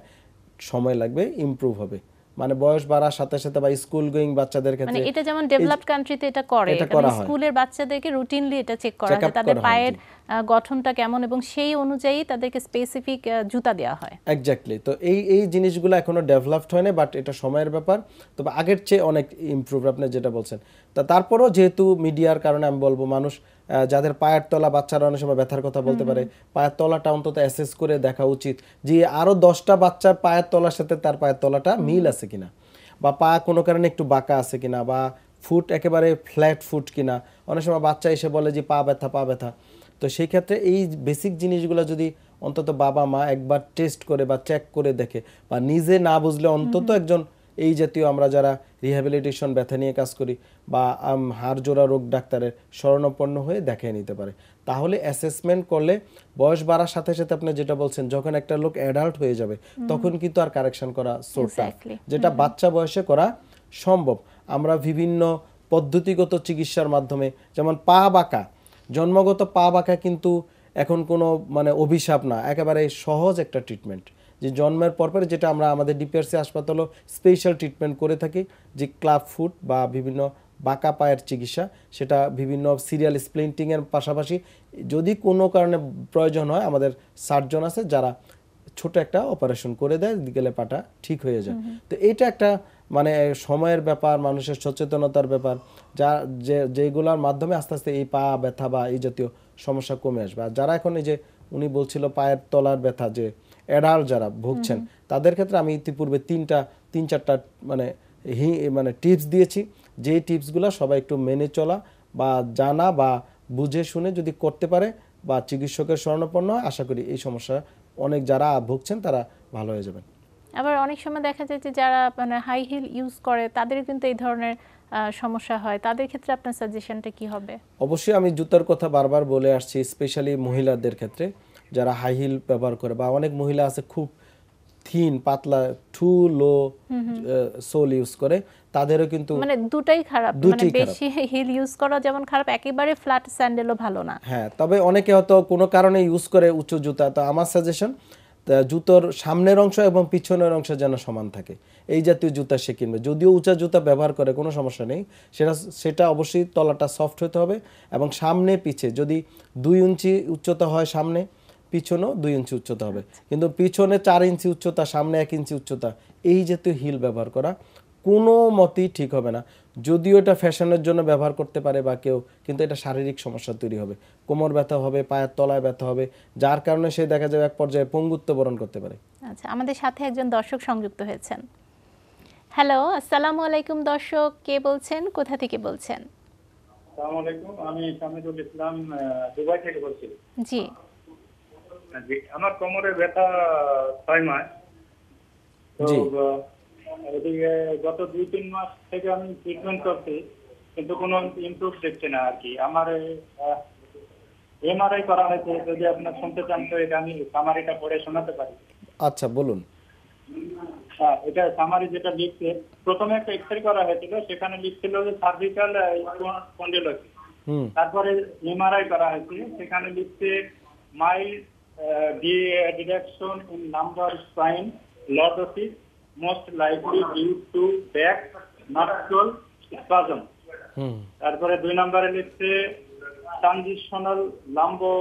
সময় লাগবে ইম্প্রুভ হবে মানে বয়স বাড়ার সাথে সাথে বা স্কুল গোয়িং বাচ্চাদের ক্ষেত্রে মানে এটা যেমন ডেভেলপড কান্ট্রিতে এটা করে মানে স্কুলের বাচ্চাদেরকে রুটিনলি এটা চেক করা হয় তাদের পায়ের গঠনটা কেমন এবং সেই অনুযায়ী তাদেরকে স্পেসিফিক জুতা দেওয়া হয় এক্স্যাক্টলি তো এই এই জিনিসগুলো এখনো ডেভেলপড হয়নি বাট এটা সময়ের ব্যাপার তবে আগের চেয়ে অনেক ইমপ্রুভ আপনি যেটা বলছেন তা তারপরও যেহেতু মিডিয়ার কারণে আমি বলবো মানুষ যাদের পায়ের তলা বাচ্চারা অনেক সময় ব্যথার কথা বলতে পারে পায়ের তলাটা অন্তত অ্যাসেস করে দেখা উচিত যে আরও দশটা বাচ্চার পায়ের তলার সাথে তার পায়ের তলাটা মিল আছে কিনা বা পা কোনো কারণে একটু বাঁকা আছে কিনা বা ফুট একেবারে ফ্ল্যাট ফুট কিনা অনেক সময় বাচ্চা এসে বলে যে পা ব্যথা পা ব্যথা তো সেই ক্ষেত্রে এই বেসিক জিনিসগুলো যদি অন্তত বাবা মা একবার টেস্ট করে বা চেক করে দেখে বা নিজে না বুঝলে অন্তত একজন এই জাতীয় আমরা যারা রিহ্যাবিলিটেশন ব্যথা নিয়ে কাজ করি বা হাড়জোড়া রোগ ডাক্তারের স্মরণাপন্ন হয়ে দেখিয়ে নিতে পারে তাহলে অ্যাসেসমেন্ট করলে বয়স বাড়ার সাথে সাথে আপনি যেটা বলছেন যখন একটা লোক অ্যাডাল্ট হয়ে যাবে তখন কিন্তু আর কারেকশন করা সোটা যেটা বাচ্চা বয়সে করা সম্ভব আমরা বিভিন্ন পদ্ধতিগত চিকিৎসার মাধ্যমে যেমন পা বাঁকা জন্মগত পা বাঁকা কিন্তু এখন কোনো মানে অভিশাপ না একেবারে সহজ একটা ট্রিটমেন্ট যে জন্মের পরপরে যেটা আমরা আমাদের ডিপিআরসি হাসপাতালও স্পেশাল ট্রিটমেন্ট করে থাকি যে ক্লাব ফুট বা বিভিন্ন বাঁকা পায়ের চিকিৎসা সেটা বিভিন্ন সিরিয়াল স্প্লিন্টিংয়ের পাশাপাশি যদি কোনো কারণে প্রয়োজন হয় আমাদের সার্জন আছে যারা ছোট একটা অপারেশন করে দেয় গেলে পাটা ঠিক হয়ে যায় তো এটা একটা মানে সময়ের ব্যাপার মানুষের সচেতনতার ব্যাপার যা যে যেগুলোর মাধ্যমে আস্তে আস্তে এই পা ব্যথা বা এই জাতীয় সমস্যা কমে আসবে আর যারা এখন এই যে উনি বলছিল পায়ের তলার ব্যথা যে এডাল যারা ভুগছেন তাদের ক্ষেত্রে আমি ইতিপূর্বে তিনটা তিন চারটা মানে হি মানে টিপস দিয়েছি যে টিপসগুলো সবাই একটু মেনে চলা বা জানা বা বুঝে শুনে যদি করতে পারে বা চিকিৎসকের স্বর্ণপন্ন হয় আশা করি এই সমস্যা অনেক যারা ভুগছেন তারা ভালো হয়ে যাবেন আবার অনেক সময় দেখা যায় যে যারা মানে হাই হিল ইউজ করে তাদের কিন্তু এই ধরনের সমস্যা হয় তাদের ক্ষেত্রে আপনার সাজেশনটা কি হবে অবশ্যই আমি জুতার কথা বারবার বলে আসছি স্পেশালি মহিলাদের ক্ষেত্রে যারা হাই হিল ব্যবহার করে বা অনেক মহিলা আছে খুব থিন পাতলা টু লো সোল ইউজ করে তাদেরও কিন্তু মানে দুটাই খারাপ মানে বেশি হিল ইউজ করা যেমন খারাপ একেবারে ফ্ল্যাট স্যান্ডেলও ভালো না হ্যাঁ তবে অনেকে হয়তো কোনো কারণে ইউজ করে উঁচু জুতা তো আমার সাজেশন জুতোর সামনের অংশ এবং পিছনের অংশ যেন সমান থাকে এই জাতীয় জুতা সে কিনবে যদিও উঁচা জুতা ব্যবহার করে কোনো সমস্যা নেই সেটা সেটা অবশ্যই তলাটা সফট হতে হবে এবং সামনে পিছে যদি দুই ইঞ্চি উচ্চতা হয় সামনে পিছনও দুই ইঞ্চি উচ্চতা হবে কিন্তু পিছনে চার ইঞ্চি উচ্চতা সামনে এক ইঞ্চি উচ্চতা এই জাতীয় হিল ব্যবহার করা কোনো মতেই ঠিক হবে না যদিও এটা ফ্যাশনের জন্য ব্যবহার করতে পারে বা কেউ কিন্তু এটা শারীরিক সমস্যা তৈরি হবে কোমর ব্যথা হবে পায়ের তলায় ব্যথা হবে যার কারণে সে দেখা যাবে এক পর্যায়ে পঙ্গুত্ব বরণ করতে পারে আচ্ছা আমাদের সাথে একজন দর্শক সংযুক্ত হয়েছেন হ্যালো আসসালামু আলাইকুম দর্শক কে বলছেন কোথা থেকে বলছেন আসসালামু আলাইকুম আমি সামিদুল ইসলাম দুবাই থেকে বলছি জি আমার কোমরে ব্যথা ছয় মাস তো এদিকে গত দুই তিন মাস থেকে আমি ট্রিটমেন্ট করছি কিন্তু কোন ইম্প্রুভ দেখছি না আর কি আমার এমআরআই করা হয়েছে যদি আপনার শুনতে চান তো এটা আমি সামারিটা পড়ে শোনাতে পারি আচ্ছা বলুন হ্যাঁ, এটা সামারি যেটা লিখছে প্রথমে একটা এক্সরে করা হয়েছিল সেখানে লিখছিল যে সার্ভিক্যাল স্পন্ডিলোসিস তারপরে এমআরআই করা হয়েছে সেখানে লিখছে mild deduction in lumbar spine lordosis most likely due to back muscle spasm তারপরে দুই নম্বরে লিখছে transitional lumbo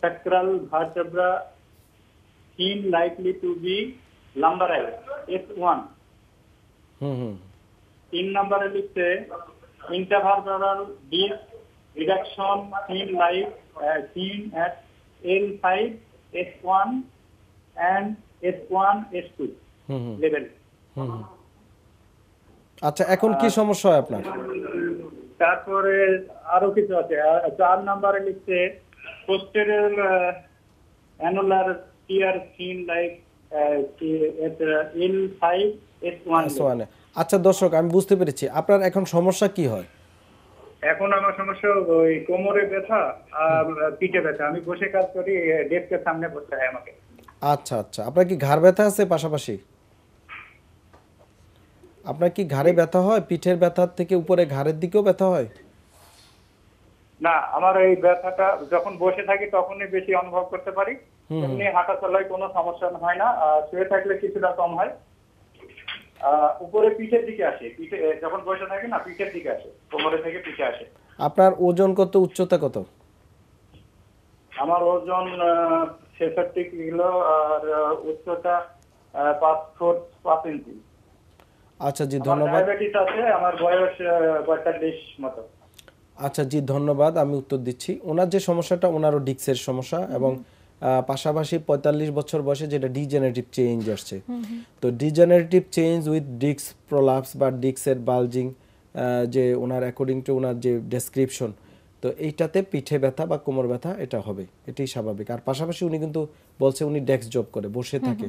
sacral vertebra seem likely to be lumbaral s1 তিন নম্বরে লিখছে intervertebral disc reduction seem like uh, seen at l5 s1 and S one S two level আচ্ছা এখন কি সমস্যা হয় আপনার তারপরে আরো কিছু আছে চার নাম্বারে লিখছে posterior annular tear seen like five one আচ্ছা দর্শক আমি বুঝতে পেরেছি আপনার এখন সমস্যা কি হয় এখন আমার সমস্যা ওই কোমরে ব্যথা আর পিঠে ব্যথা আমি বসে কাজ করি ডেস্কের সামনে বসতে হয় আমাকে আচ্ছা আচ্ছা আপনার কি ঘাড় ব্যথা আছে পাশাপাশি আপনার কি ঘাড়ে ব্যথা হয় পিঠের ব্যথার থেকে উপরে ঘাড়ের দিকেও ব্যথা হয় না আমার এই ব্যথাটা যখন বসে থাকি তখনই বেশি অনুভব করতে পারি এমনি হাঁটা চলায় কোনো সমস্যা হয় না শুয়ে থাকলে কিছুটা কম হয় উপরে পিঠের দিকে আসে পিঠে যখন বসে থাকে না পিঠের দিকে আসে কোমরে থেকে পিঠে আসে আপনার ওজন কত উচ্চতা কত আমার ওজন ছেষট্টি কিলো আর উচ্চতা পাঁচ ফুট পাঁচ ইঞ্চি আচ্ছা জি ধন্যবাদ আছে আমার বয়স পঁয়তাল্লিশ মতো আচ্ছা জি ধন্যবাদ আমি উত্তর দিচ্ছি ওনার যে সমস্যাটা ওনারও ডিক্সের সমস্যা এবং পাশাপাশি পঁয়তাল্লিশ বছর বয়সে যেটা ডিজেনারেটিভ চেঞ্জ আসছে তো ডিজেনারেটিভ চেঞ্জ উইথ ডিক্স প্রলাপস বা ডিক্সের বালজিং যে ওনার অ্যাকর্ডিং টু ওনার যে ডেসক্রিপশন তো এইটাতে পিঠে ব্যথা বা কোমর ব্যথা এটা হবে এটাই স্বাভাবিক আর পাশাপাশি উনি কিন্তু বলছে উনি ডেস্ক জব করে বসে থাকে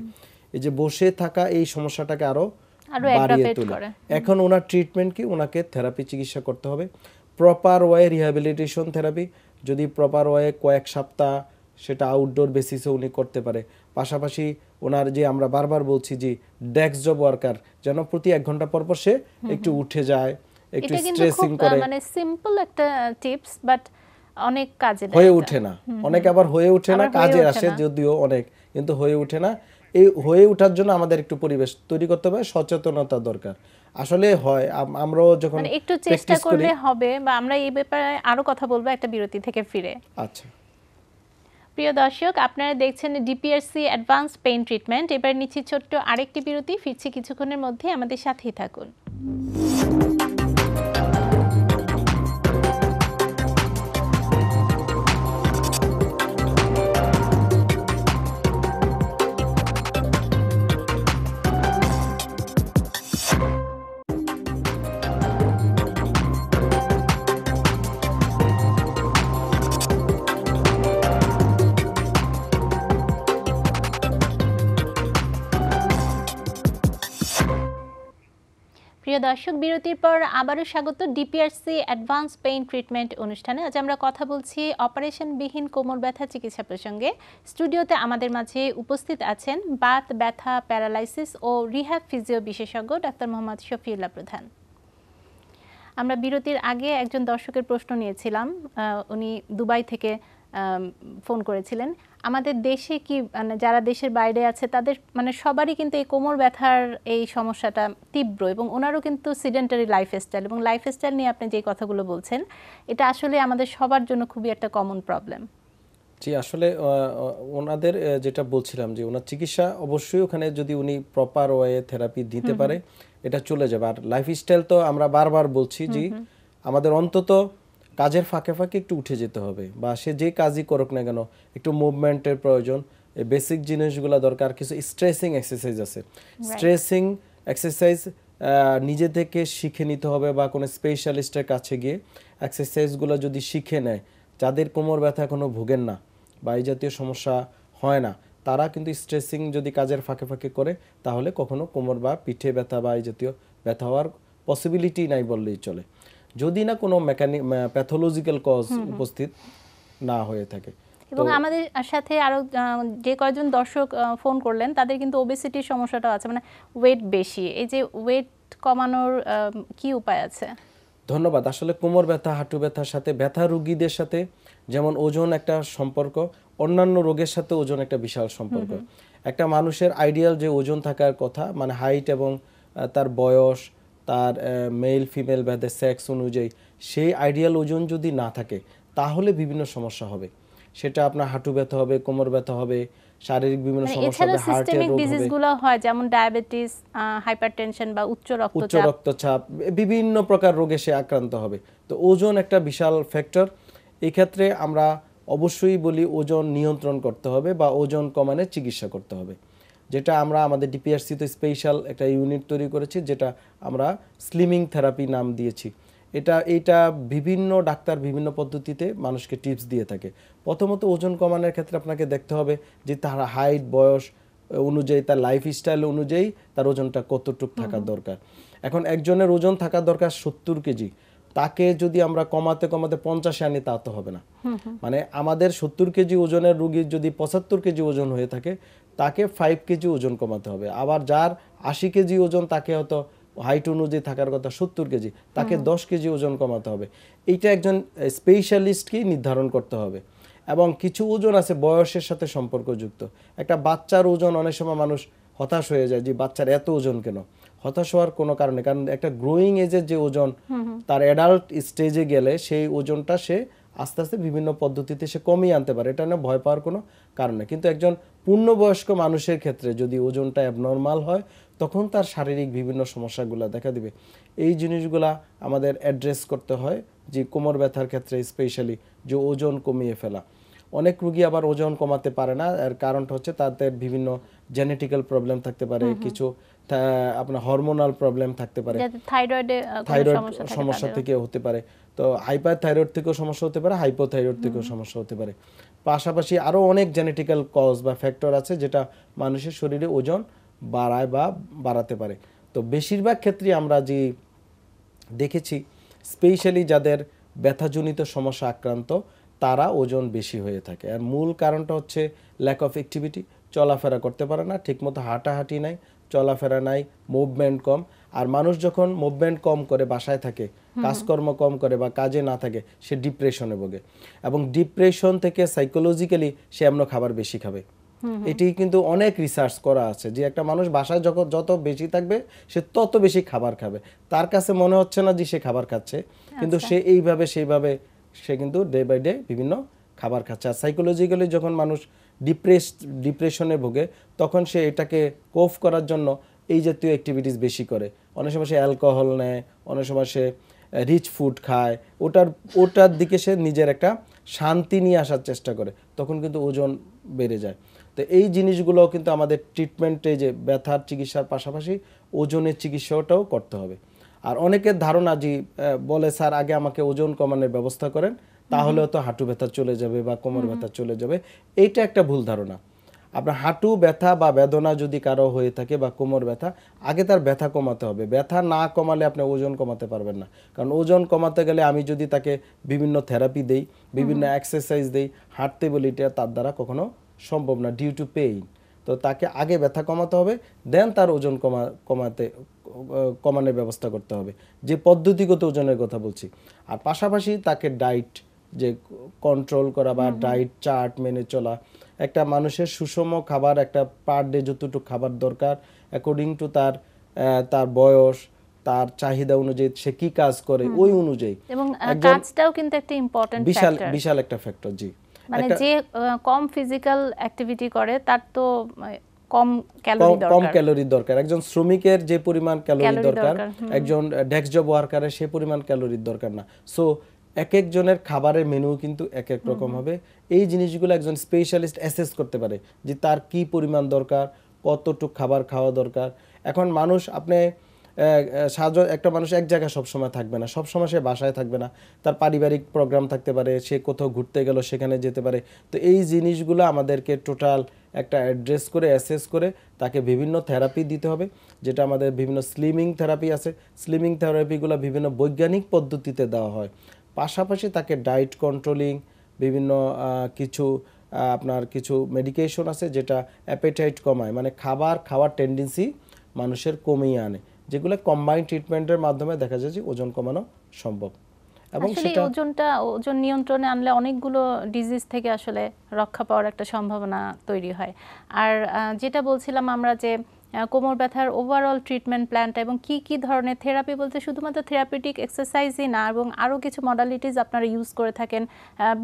এই যে বসে থাকা এই সমস্যাটাকে আরো বাড়িয়ে তোলে এখন ওনার ট্রিটমেন্ট কি ওনাকে থেরাপি চিকিৎসা করতে হবে প্রপার ওয়ে রিহ্যাবিলিটেশন থেরাপি যদি প্রপার ওয়ে কয়েক সপ্তাহ সেটা আউটডোর বেসিসে উনি করতে পারে পাশাপাশি ওনার যে আমরা বারবার বলছি যে ডেস্ক জব ওয়ার্কার যেন প্রতি এক ঘন্টা পর পর সে একটু উঠে যায় একটু স্ট্রেসিং করে মানে সিম্পল একটা টিপস বাট অনেক কাজে হয়ে ওঠে না অনেক আবার হয়ে ওঠে না কাজে আসে যদিও অনেক কিন্তু হয়ে ওঠে না এই হয়ে ওঠার জন্য আমাদের একটু পরিবেশ তৈরি করতে হবে সচেতনতা দরকার আসলে হয় আমরাও যখন মানে একটু চেষ্টা করলে হবে বা আমরা এই ব্যাপারে আরো কথা বলবো একটা বিরতি থেকে ফিরে আচ্ছা প্রিয় দর্শক আপনারা দেখছেন ডিপিআরসি অ্যাডভান্স পেইন ট্রিটমেন্ট এবার নিচ্ছি ছোট্ট আরেকটি বিরতি ফিরছি কিছুক্ষণের মধ্যে আমাদের সাথেই থাকুন প্রিয় দর্শক বিরতির পর আবারও স্বাগত ডিপিআরসি অ্যাডভান্স পেইন ট্রিটমেন্ট অনুষ্ঠানে আজ আমরা কথা বলছি অপারেশনবিহীন কোমর ব্যথা চিকিৎসা প্রসঙ্গে স্টুডিওতে আমাদের মাঝে উপস্থিত আছেন বাত ব্যথা প্যারালাইসিস ও রিহ্যাব ফিজিও বিশেষজ্ঞ ডাক্তার মোহাম্মদ শফিউল্লাহ প্রধান আমরা বিরতির আগে একজন দর্শকের প্রশ্ন নিয়েছিলাম উনি দুবাই থেকে ফোন করেছিলেন আমাদের দেশে কি মানে যারা দেশের বাইরে আছে তাদের মানে সবারই কিন্তু এই কোমর ব্যথার এই সমস্যাটা তীব্র এবং ওনারও কিন্তু সিডেন্টারি লাইফস্টাইল এবং লাইফস্টাইল নিয়ে আপনি যে কথাগুলো বলছেন এটা আসলে আমাদের সবার জন্য খুবই একটা কমন প্রবলেম জি আসলে ওনাদের যেটা বলছিলাম যে ওনার চিকিৎসা অবশ্যই ওখানে যদি উনি প্রপার ওয়ে থেরাপি দিতে পারে এটা চলে যাবে আর লাইফ স্টাইল তো আমরা বারবার বলছি যে আমাদের অন্তত কাজের ফাঁকে ফাঁকে একটু উঠে যেতে হবে বা সে যে কাজই করুক না কেন একটু মুভমেন্টের প্রয়োজন বেসিক জিনিসগুলো দরকার কিছু স্ট্রেসিং এক্সারসাইজ আছে স্ট্রেসিং এক্সারসাইজ নিজে থেকে শিখে নিতে হবে বা কোনো স্পেশালিস্টের কাছে গিয়ে এক্সারসাইজগুলো যদি শিখে নেয় যাদের কোমর ব্যথা এখনও ভোগেন না বা এই জাতীয় সমস্যা হয় না তারা কিন্তু স্ট্রেসিং যদি কাজের ফাঁকে ফাঁকে করে তাহলে কখনো কোমর বা পিঠে ব্যথা বা এই জাতীয় ব্যথা হওয়ার পসিবিলিটি নাই বললেই চলে যদি না কোনো মেকানিক প্যাথোলজিক্যাল কজ উপস্থিত না হয়ে থাকে এবং আমাদের সাথে আরো যে কয়েকজন দর্শক ফোন করলেন তাদের কিন্তু ওবেসিটির সমস্যাটাও আছে মানে ওয়েট বেশি এই যে ওয়েট কমানোর কি উপায় আছে ধন্যবাদ আসলে কোমর ব্যথা হাঁটু ব্যথার সাথে ব্যথা রুগীদের সাথে যেমন ওজন একটা সম্পর্ক অন্যান্য রোগের সাথে ওজন একটা বিশাল সম্পর্ক একটা মানুষের আইডিয়াল যে ওজন থাকার কথা মানে হাইট এবং তার বয়স তার মেল ফিমেল ভেদে সেক্স অনুযায়ী সেই আইডিয়াল ওজন যদি না থাকে তাহলে বিভিন্ন সমস্যা হবে সেটা আপনার হাঁটু ব্যথা হবে কোমর ব্যথা হবে শারীরিক বিভিন্ন মানে সমস্যা হবে ডিজিজগুলো হয় যেমন ডায়াবেটিস হাইপারটেনশন বা উচ্চ রক্তচাপ উচ্চ রক্তচাপ বিভিন্ন প্রকার রোগে সে আক্রান্ত হবে তো ওজন একটা বিশাল ফ্যাক্টর এই ক্ষেত্রে আমরা অবশ্যই বলি ওজন নিয়ন্ত্রণ করতে হবে বা ওজন কমানোর চিকিৎসা করতে হবে যেটা আমরা আমাদের ডিপিআরসিতে স্পেশাল একটা ইউনিট তৈরি করেছি যেটা আমরা স্লিমিং থেরাপি নাম দিয়েছি এটা এইটা বিভিন্ন ডাক্তার বিভিন্ন পদ্ধতিতে মানুষকে টিপস দিয়ে থাকে প্রথমত ওজন কমানোর ক্ষেত্রে আপনাকে দেখতে হবে যে তার হাইট বয়স অনুযায়ী তার লাইফস্টাইল অনুযায়ী তার ওজনটা কতটুক থাকা দরকার এখন একজনের ওজন থাকা দরকার সত্তর কেজি তাকে যদি আমরা কমাতে কমাতে পঞ্চাশে আনি তা তো হবে না মানে আমাদের সত্তর কেজি ওজনের রুগীর যদি পঁচাত্তর কেজি ওজন হয়ে থাকে তাকে ফাইভ কেজি ওজন কমাতে হবে আবার যার আশি কেজি ওজন তাকে হয়তো হাইট অনুযায়ী থাকার কথা সত্তর কেজি তাকে দশ কেজি ওজন কমাতে হবে এইটা একজন স্পেশালিস্টকেই নির্ধারণ করতে হবে এবং কিছু ওজন আছে বয়সের সাথে সম্পর্কযুক্ত একটা বাচ্চার ওজন অনেক সময় মানুষ হতাশ হয়ে যায় যে বাচ্চার এত ওজন কেন হতাশ হওয়ার কোনো কারণে কারণ একটা গ্রোয়িং এজের যে ওজন তার অ্যাডাল্ট স্টেজে গেলে সেই ওজনটা সে আস্তে আস্তে বিভিন্ন পদ্ধতিতে সে কমিয়ে আনতে পারে এটা না ভয় পাওয়ার কোনো কারণ না কিন্তু একজন পূর্ণবয়স্ক মানুষের ক্ষেত্রে যদি ওজনটা অ্যাবনর্মাল হয় তখন তার শারীরিক বিভিন্ন সমস্যাগুলো দেখা দিবে এই জিনিসগুলা আমাদের অ্যাড্রেস করতে হয় যে কোমর ব্যথার ক্ষেত্রে স্পেশালি যে ওজন কমিয়ে ফেলা অনেক রুগী আবার ওজন কমাতে পারে না এর কারণটা হচ্ছে তাদের বিভিন্ন জেনেটিক্যাল প্রবলেম থাকতে পারে কিছু আপনার হরমোনাল প্রবলেম থাকতে পারে থাইরয়েড সমস্যা থেকে হতে পারে তো হাইপার থাইরয়েড থেকেও সমস্যা হতে পারে হাইপোথাইরয়েড থেকেও সমস্যা হতে পারে পাশাপাশি আরও অনেক জেনেটিক্যাল কজ বা ফ্যাক্টর আছে যেটা মানুষের শরীরে ওজন বাড়ায় বা বাড়াতে পারে তো বেশিরভাগ ক্ষেত্রে আমরা যে দেখেছি স্পেশালি যাদের ব্যথাজনিত সমস্যা আক্রান্ত তারা ওজন বেশি হয়ে থাকে আর মূল কারণটা হচ্ছে ল্যাক অফ অ্যাক্টিভিটি চলাফেরা করতে পারে না ঠিকমতো হাঁটাহাঁটি নাই চলাফেরা নাই মুভমেন্ট কম আর মানুষ যখন মুভমেন্ট কম করে বাসায় থাকে কাজকর্ম কম করে বা কাজে না থাকে সে ডিপ্রেশনে ভোগে এবং ডিপ্রেশন থেকে সাইকোলজিক্যালি সে এমন খাবার বেশি খাবে এটি কিন্তু অনেক রিসার্চ করা আছে যে একটা মানুষ বাসায় যখন যত বেশি থাকবে সে তত বেশি খাবার খাবে তার কাছে মনে হচ্ছে না যে সে খাবার খাচ্ছে কিন্তু আচ্ছা। সে এইভাবে সেইভাবে সে কিন্তু ডে বাই ডে বিভিন্ন খাবার খাচ্ছে আর সাইকোলজিক্যালি যখন মানুষ ডিপ্রেস ডিপ্রেশনে ভোগে তখন সে এটাকে কোফ করার জন্য এই জাতীয় অ্যাক্টিভিটিস বেশি করে অনেক সময় সে অ্যালকোহল নেয় অনেক সময় সে রিচ ফুড খায় ওটার ওটার দিকে সে নিজের একটা শান্তি নিয়ে আসার চেষ্টা করে তখন কিন্তু ওজন বেড়ে যায় তো এই জিনিসগুলো কিন্তু আমাদের ট্রিটমেন্টে যে ব্যথার চিকিৎসার পাশাপাশি ওজনের চিকিৎসাটাও করতে হবে আর অনেকের ধারণা যে বলে স্যার আগে আমাকে ওজন কমানোর ব্যবস্থা করেন তাহলেও তো হাঁটু ব্যথা চলে যাবে বা কোমর ব্যথা চলে যাবে এইটা একটা ভুল ধারণা আপনার হাঁটু ব্যথা বা বেদনা যদি কারো হয়ে থাকে বা কোমর ব্যথা আগে তার ব্যথা কমাতে হবে ব্যথা না কমালে আপনি ওজন কমাতে পারবেন না কারণ ওজন কমাতে গেলে আমি যদি তাকে বিভিন্ন থেরাপি দেই বিভিন্ন এক্সারসাইজ দেই হাঁটতে বলি এটা তার দ্বারা কখনো সম্ভব না ডিউ টু পেইন তো তাকে আগে ব্যথা কমাতে হবে দেন তার ওজন কমা কমাতে কমানোর ব্যবস্থা করতে হবে যে পদ্ধতিগত ওজনের কথা বলছি আর পাশাপাশি তাকে ডায়েট যে কন্ট্রোল করা বা ডায়েট চার্ট মেনে চলা একটা মানুষের সুষম খাবার একটা পার ডে যতটুকু খাবার দরকার অ্যাকর্ডিং টু তার তার বয়স তার চাহিদা অনুযায়ী সে কি কাজ করে ওই অনুযায়ী এবং কাজটাও কিন্তু একটা ইম্পর্টেন্ট বিশাল বিশাল একটা ফ্যাক্টর জি মানে যে কম ফিজিক্যাল অ্যাক্টিভিটি করে তার তো কম ক্যালোরি দরকার একজন শ্রমিকের যে পরিমাণ ক্যালোরি দরকার একজন ডেস্ক জব ওয়ার্কারের সে পরিমাণ ক্যালোরির দরকার না সো এক একজনের খাবারের মেনু কিন্তু এক এক রকম হবে এই জিনিসগুলো একজন স্পেশালিস্ট অ্যাসেস করতে পারে যে তার কি পরিমাণ দরকার কতটুক খাবার খাওয়া দরকার এখন মানুষ আপনি সাজ একটা মানুষ এক জায়গায় সবসময় থাকবে না সবসময় সে বাসায় থাকবে না তার পারিবারিক প্রোগ্রাম থাকতে পারে সে কোথাও ঘুরতে গেল সেখানে যেতে পারে তো এই জিনিসগুলো আমাদেরকে টোটাল একটা অ্যাড্রেস করে অ্যাসেস করে তাকে বিভিন্ন থেরাপি দিতে হবে যেটা আমাদের বিভিন্ন স্লিমিং থেরাপি আছে স্লিমিং থেরাপিগুলো বিভিন্ন বৈজ্ঞানিক পদ্ধতিতে দেওয়া হয় পাশাপাশি তাকে ডায়েট কন্ট্রোলিং বিভিন্ন কিছু আপনার কিছু মেডিকেশন আছে যেটা অ্যাপেটাইট কমায় মানে খাবার খাওয়ার টেন্ডেন্সি মানুষের কমিয়ে আনে যেগুলো কম্বাইন ট্রিটমেন্টের মাধ্যমে দেখা যায় যে ওজন কমানো সম্ভব এবং সেটা ওজনটা ওজন নিয়ন্ত্রণে আনলে অনেকগুলো ডিজিজ থেকে আসলে রক্ষা পাওয়ার একটা সম্ভাবনা তৈরি হয় আর যেটা বলছিলাম আমরা যে কোমর ব্যথার ওভারঅল ট্রিটমেন্ট প্ল্যানটা এবং কি কি ধরনের থেরাপি বলতে শুধুমাত্র থেরাপিউটিক এক্সারসাইজই না এবং আরও কিছু মডালিটিস আপনারা ইউজ করে থাকেন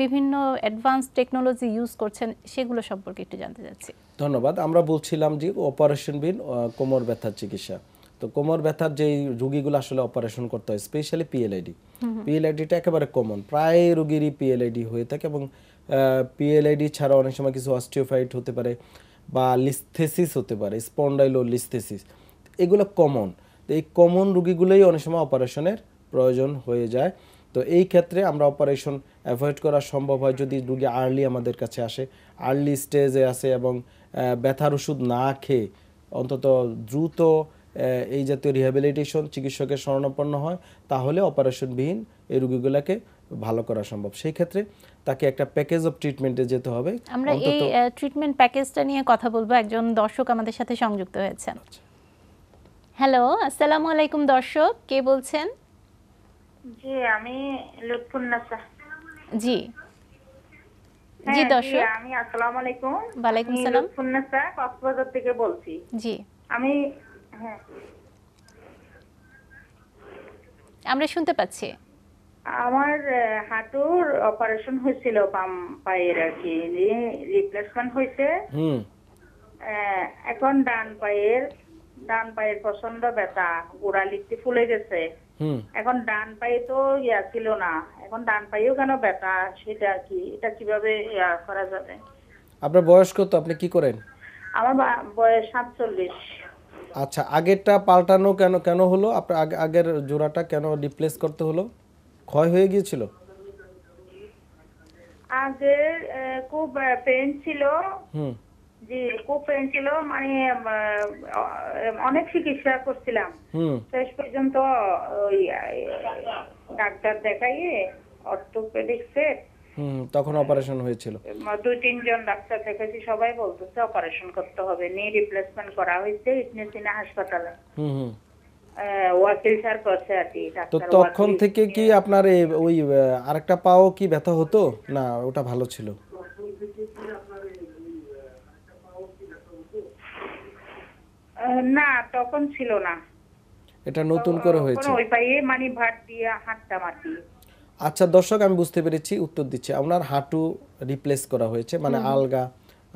বিভিন্ন অ্যাডভান্স টেকনোলজি ইউজ করছেন সেগুলো সম্পর্কে একটু জানতে চাচ্ছি ধন্যবাদ আমরা বলছিলাম যে অপারেশনবিন কোমর ব্যথার চিকিৎসা তো কোমর ব্যথার যে রুগীগুলো আসলে অপারেশন করতে হয় স্পেশালি পিএলআইডি পিএলআইডিটা একেবারে কমন প্রায় রুগীরই পিএলআইডি হয়ে থাকে এবং পিএলআইডি ছাড়া অনেক সময় কিছু অস্টিওফাইট হতে পারে বা লিস্থেসিস হতে পারে স্পন্ডাইলো লিস্থেসিস এগুলো কমন তো এই কমন রুগীগুলোই অনেক সময় অপারেশনের প্রয়োজন হয়ে যায় তো এই ক্ষেত্রে আমরা অপারেশন অ্যাভয়েড করা সম্ভব হয় যদি রুগী আর্লি আমাদের কাছে আসে আর্লি স্টেজে আসে এবং ব্যথার ওষুধ না খেয়ে অন্তত দ্রুত এই জাতীয় রিহ্যাবিলিটেশন চিকিৎসকের শরণাপন্ন হয় তাহলে অপারেশনবিহীন এই রুগীগুলোকে ভালো করা সম্ভব সেই ক্ষেত্রে তাকে একটা প্যাকেজ অফ ট্রিটমেন্টে যেতে হবে আমরা এই ট্রিটমেন্ট প্যাকেজটা নিয়ে কথা বলবো একজন দর্শক আমাদের সাথে সংযুক্ত হয়েছেন হ্যালো আচ্ছা। আসসালামু আলাইকুম দর্শক কে বলছেন জি আমি লুৎফুন্নাসা হ্যাঁ, জি জি দর্শক আমি আসসালামু আলাইকুম ওয়ালাইকুম সালাম লুৎফুন্নাসা কক্সবাজার থেকে বলছি জি আমি হ্যাঁ আমরা শুনতে পাচ্ছি আমার হাঁটুর অপারেশন হয়েছিল বাম পায়ের আর কি রিপ্লেসমেন্ট হয়েছে এখন ডান পায়ের ডান পায়ের প্রচন্ড ব্যথা লিখতে ফুলে গেছে এখন ডান পায়ে তো ইয়া ছিল না এখন ডান পায়েও কেন ব্যথা সেটা আর কি এটা কিভাবে ইয়া করা যাবে আপনার বয়স কত আপনি কি করেন আমার বয়স সাতচল্লিশ আচ্ছা আগেরটা পাল্টানো কেন কেন হলো আপনার আগের জোড়াটা কেন রিপ্লেস করতে হলো ক্ষয় হয়ে গিয়েছিল আগে খুব পেন ছিল জি খুব পেন ছিল মানে অনেক চিকিৎসা করছিলাম শেষ পর্যন্ত ওই ডাক্তার দেখাইয়ে অর্থোপেডিক্সের তখন অপারেশন হয়েছিল দু তিনজন ডাক্তার দেখেছি সবাই বলতেছে অপারেশন করতে হবে নি রিপ্লেসমেন্ট করা হয়েছে ইটনেসিনা হাসপাতালে হুম হুম তো তখন থেকে কি আপনার ওই আরেকটা পাও কি ব্যথা হতো না ওটা ভালো ছিল না তখন ছিল না এটা নতুন করে হয়েছে ওই পায়ে মানে ভাত দিয়ে হাতটা মাটি আচ্ছা দর্শক আমি বুঝতে পেরেছি উত্তর দিচ্ছি আপনার হাঁটু রিপ্লেস করা হয়েছে মানে আলগা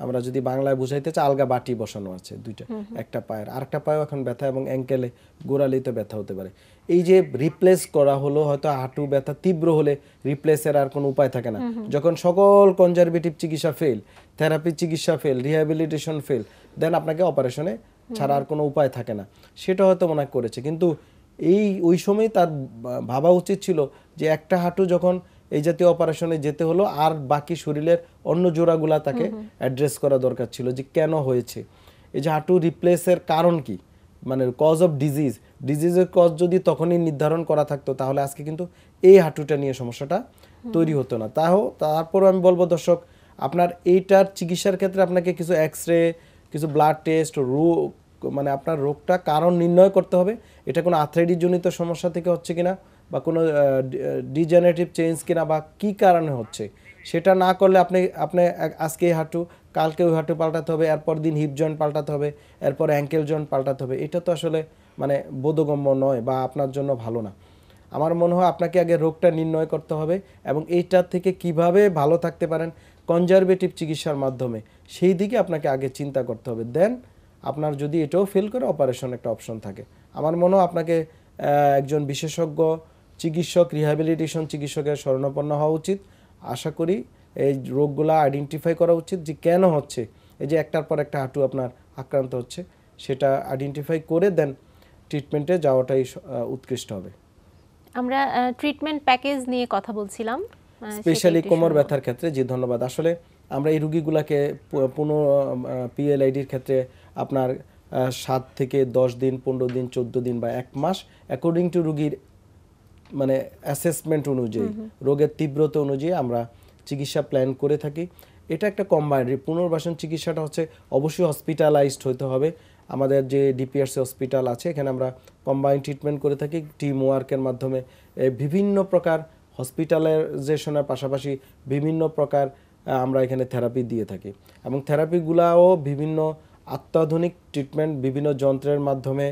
আমরা যদি বাংলায় বুঝাইতে চাই আলগা বাটি বসানো আছে দুইটা একটা পায়ের আরেকটা পায়ে এখন ব্যথা এবং অ্যাঙ্কেলে গোড়ালিতে ব্যথা হতে পারে এই যে রিপ্লেস করা হলো হয়তো হাঁটু ব্যথা তীব্র হলে রিপ্লেসের আর কোনো উপায় থাকে না যখন সকল কনজারভেটিভ চিকিৎসা ফেল থেরাপি চিকিৎসা ফেল রিহ্যাবিলিটেশন ফেল দেন আপনাকে অপারেশনে ছাড়া আর কোনো উপায় থাকে না সেটা হয়তো মনে করেছে কিন্তু এই ওই সময় তার ভাবা উচিত ছিল যে একটা হাঁটু যখন এই জাতীয় অপারেশনে যেতে হলো আর বাকি শরীরের অন্য জোড়াগুলা তাকে অ্যাড্রেস করা দরকার ছিল যে কেন হয়েছে এই যে হাঁটু রিপ্লেসের কারণ কি মানে কজ অফ ডিজিজ ডিজিজের কজ যদি তখনই নির্ধারণ করা থাকতো তাহলে আজকে কিন্তু এই হাঁটুটা নিয়ে সমস্যাটা তৈরি হতো না তাও তারপরও আমি বলবো দর্শক আপনার এইটার চিকিৎসার ক্ষেত্রে আপনাকে কিছু এক্স রে কিছু ব্লাড টেস্ট রোগ মানে আপনার রোগটা কারণ নির্ণয় করতে হবে এটা কোনো আথ্রাইডিজনিত সমস্যা থেকে হচ্ছে কিনা বা কোনো ডিজেনারেটিভ চেঞ্জ কিনা বা কী কারণে হচ্ছে সেটা না করলে আপনি আপনি আজকে হাঁটু কালকে ওই হাঁটু পাল্টাতে হবে এরপর দিন হিপ জয়েন্ট পাল্টাতে হবে এরপর অ্যাঙ্কেল জয়েন্ট পাল্টাতে হবে এটা তো আসলে মানে বোধগম্য নয় বা আপনার জন্য ভালো না আমার মনে হয় আপনাকে আগে রোগটা নির্ণয় করতে হবে এবং এইটার থেকে কিভাবে ভালো থাকতে পারেন কনজারভেটিভ চিকিৎসার মাধ্যমে সেই দিকে আপনাকে আগে চিন্তা করতে হবে দেন আপনার যদি এটাও ফেল করে অপারেশন একটা অপশন থাকে আমার মনে হয় আপনাকে একজন বিশেষজ্ঞ চিকিৎসক রিহ্যাবিলিটেশন চিকিৎসকের স্মরণাপন্ন হওয়া উচিত আশা করি এই রোগগুলো আইডেন্টিফাই করা উচিত যে কেন হচ্ছে এই যে একটার পর একটা হাঁটু আপনার আক্রান্ত হচ্ছে সেটা আইডেন্টিফাই করে দেন ট্রিটমেন্টে যাওয়াটাই উৎকৃষ্ট হবে আমরা ট্রিটমেন্ট প্যাকেজ নিয়ে কথা বলছিলাম স্পেশালি কোমর ব্যথার ক্ষেত্রে যে ধন্যবাদ আসলে আমরা এই রুগীগুলোকে পুনঃ পিএলআইডির ক্ষেত্রে আপনার সাত থেকে দশ দিন পনেরো দিন চোদ্দ দিন বা এক মাস অ্যাকর্ডিং টু রুগীর মানে অ্যাসেসমেন্ট অনুযায়ী রোগের তীব্রতা অনুযায়ী আমরা চিকিৎসা প্ল্যান করে থাকি এটা একটা কম্বাইন্ড পুনর্বাসন চিকিৎসাটা হচ্ছে অবশ্যই হসপিটালাইজড হতে হবে আমাদের যে ডিপিআরসি হসপিটাল আছে এখানে আমরা কম্বাইন্ড ট্রিটমেন্ট করে থাকি টিম ওয়ার্কের মাধ্যমে বিভিন্ন প্রকার হসপিটালাইজেশনের পাশাপাশি বিভিন্ন প্রকার আমরা এখানে থেরাপি দিয়ে থাকি এবং থেরাপিগুলাও বিভিন্ন অত্যাধুনিক ট্রিটমেন্ট বিভিন্ন যন্ত্রের মাধ্যমে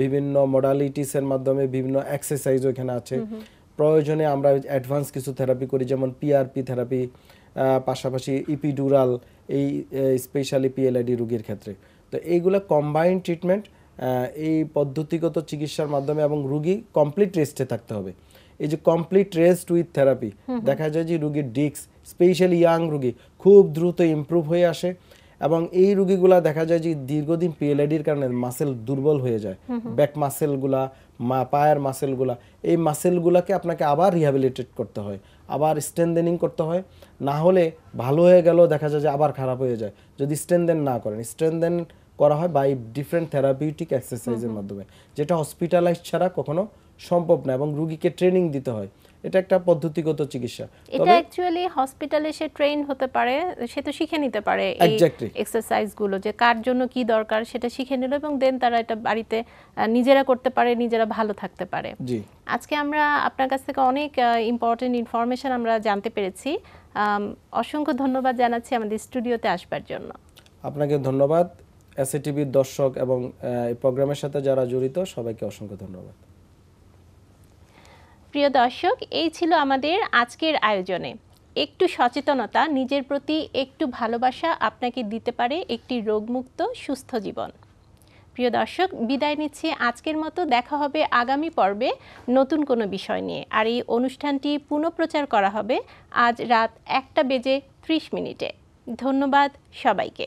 বিভিন্ন মডালিটিসের মাধ্যমে বিভিন্ন এক্সারসাইজ এখানে আছে প্রয়োজনে আমরা অ্যাডভান্স কিছু থেরাপি করি যেমন পিআরপি থেরাপি পাশাপাশি ইপিডুরাল এই স্পেশালি পিএলআইডি রুগীর ক্ষেত্রে তো এইগুলো কম্বাইন্ড ট্রিটমেন্ট এই পদ্ধতিগত চিকিৎসার মাধ্যমে এবং রুগী কমপ্লিট রেস্টে থাকতে হবে এই যে কমপ্লিট রেস্ট উইথ থেরাপি দেখা যায় যে রুগীর ডিস্ক স্পেশালি ইয়াং রুগী খুব দ্রুত ইম্প্রুভ হয়ে আসে এবং এই রোগীগুলা দেখা যায় যে দীর্ঘদিন পিএলআইডির কারণে মাসেল দুর্বল হয়ে যায় ব্যাক মাসেলগুলা মা পায়ের মাসেলগুলা এই মাসেলগুলাকে আপনাকে আবার রিহ্যাবিলিটেট করতে হয় আবার স্ট্রেনদেনিং করতে হয় না হলে ভালো হয়ে গেলেও দেখা যায় যে আবার খারাপ হয়ে যায় যদি স্ট্রেনদেন না করেন স্ট্রেনদেন করা হয় বাই ডিফারেন্ট থেরাপিউটিক এক্সারসাইজের মাধ্যমে যেটা হসপিটালাইজ ছাড়া কখনো সম্ভব না এবং রুগীকে ট্রেনিং দিতে হয় এটা একটা পদ্ধতিগত চিকিৎসা এটা অ্যাকচুয়ালি হসপিটালে সে ট্রেন হতে পারে সে তো শিখে নিতে পারে এই এক্সারসাইজ গুলো যে কার জন্য কি দরকার সেটা শিখে নিল এবং দেন তারা এটা বাড়িতে নিজেরা করতে পারে নিজেরা ভালো থাকতে পারে জি আজকে আমরা আপনার কাছ থেকে অনেক ইম্পর্টেন্ট ইনফরমেশন আমরা জানতে পেরেছি অসংখ্য ধন্যবাদ জানাচ্ছি আমাদের স্টুডিওতে আসবার জন্য আপনাকে ধন্যবাদ এসএটিভির দর্শক এবং এই প্রোগ্রামের সাথে যারা জড়িত সবাইকে অসংখ্য ধন্যবাদ প্রিয় দর্শক এই ছিল আমাদের আজকের আয়োজনে একটু সচেতনতা নিজের প্রতি একটু ভালোবাসা আপনাকে দিতে পারে একটি রোগমুক্ত সুস্থ জীবন প্রিয় দর্শক বিদায় নিচ্ছি আজকের মতো দেখা হবে আগামী পর্বে নতুন কোনো বিষয় নিয়ে আর এই অনুষ্ঠানটি পুনঃপ্রচার করা হবে আজ রাত একটা বেজে ত্রিশ মিনিটে ধন্যবাদ সবাইকে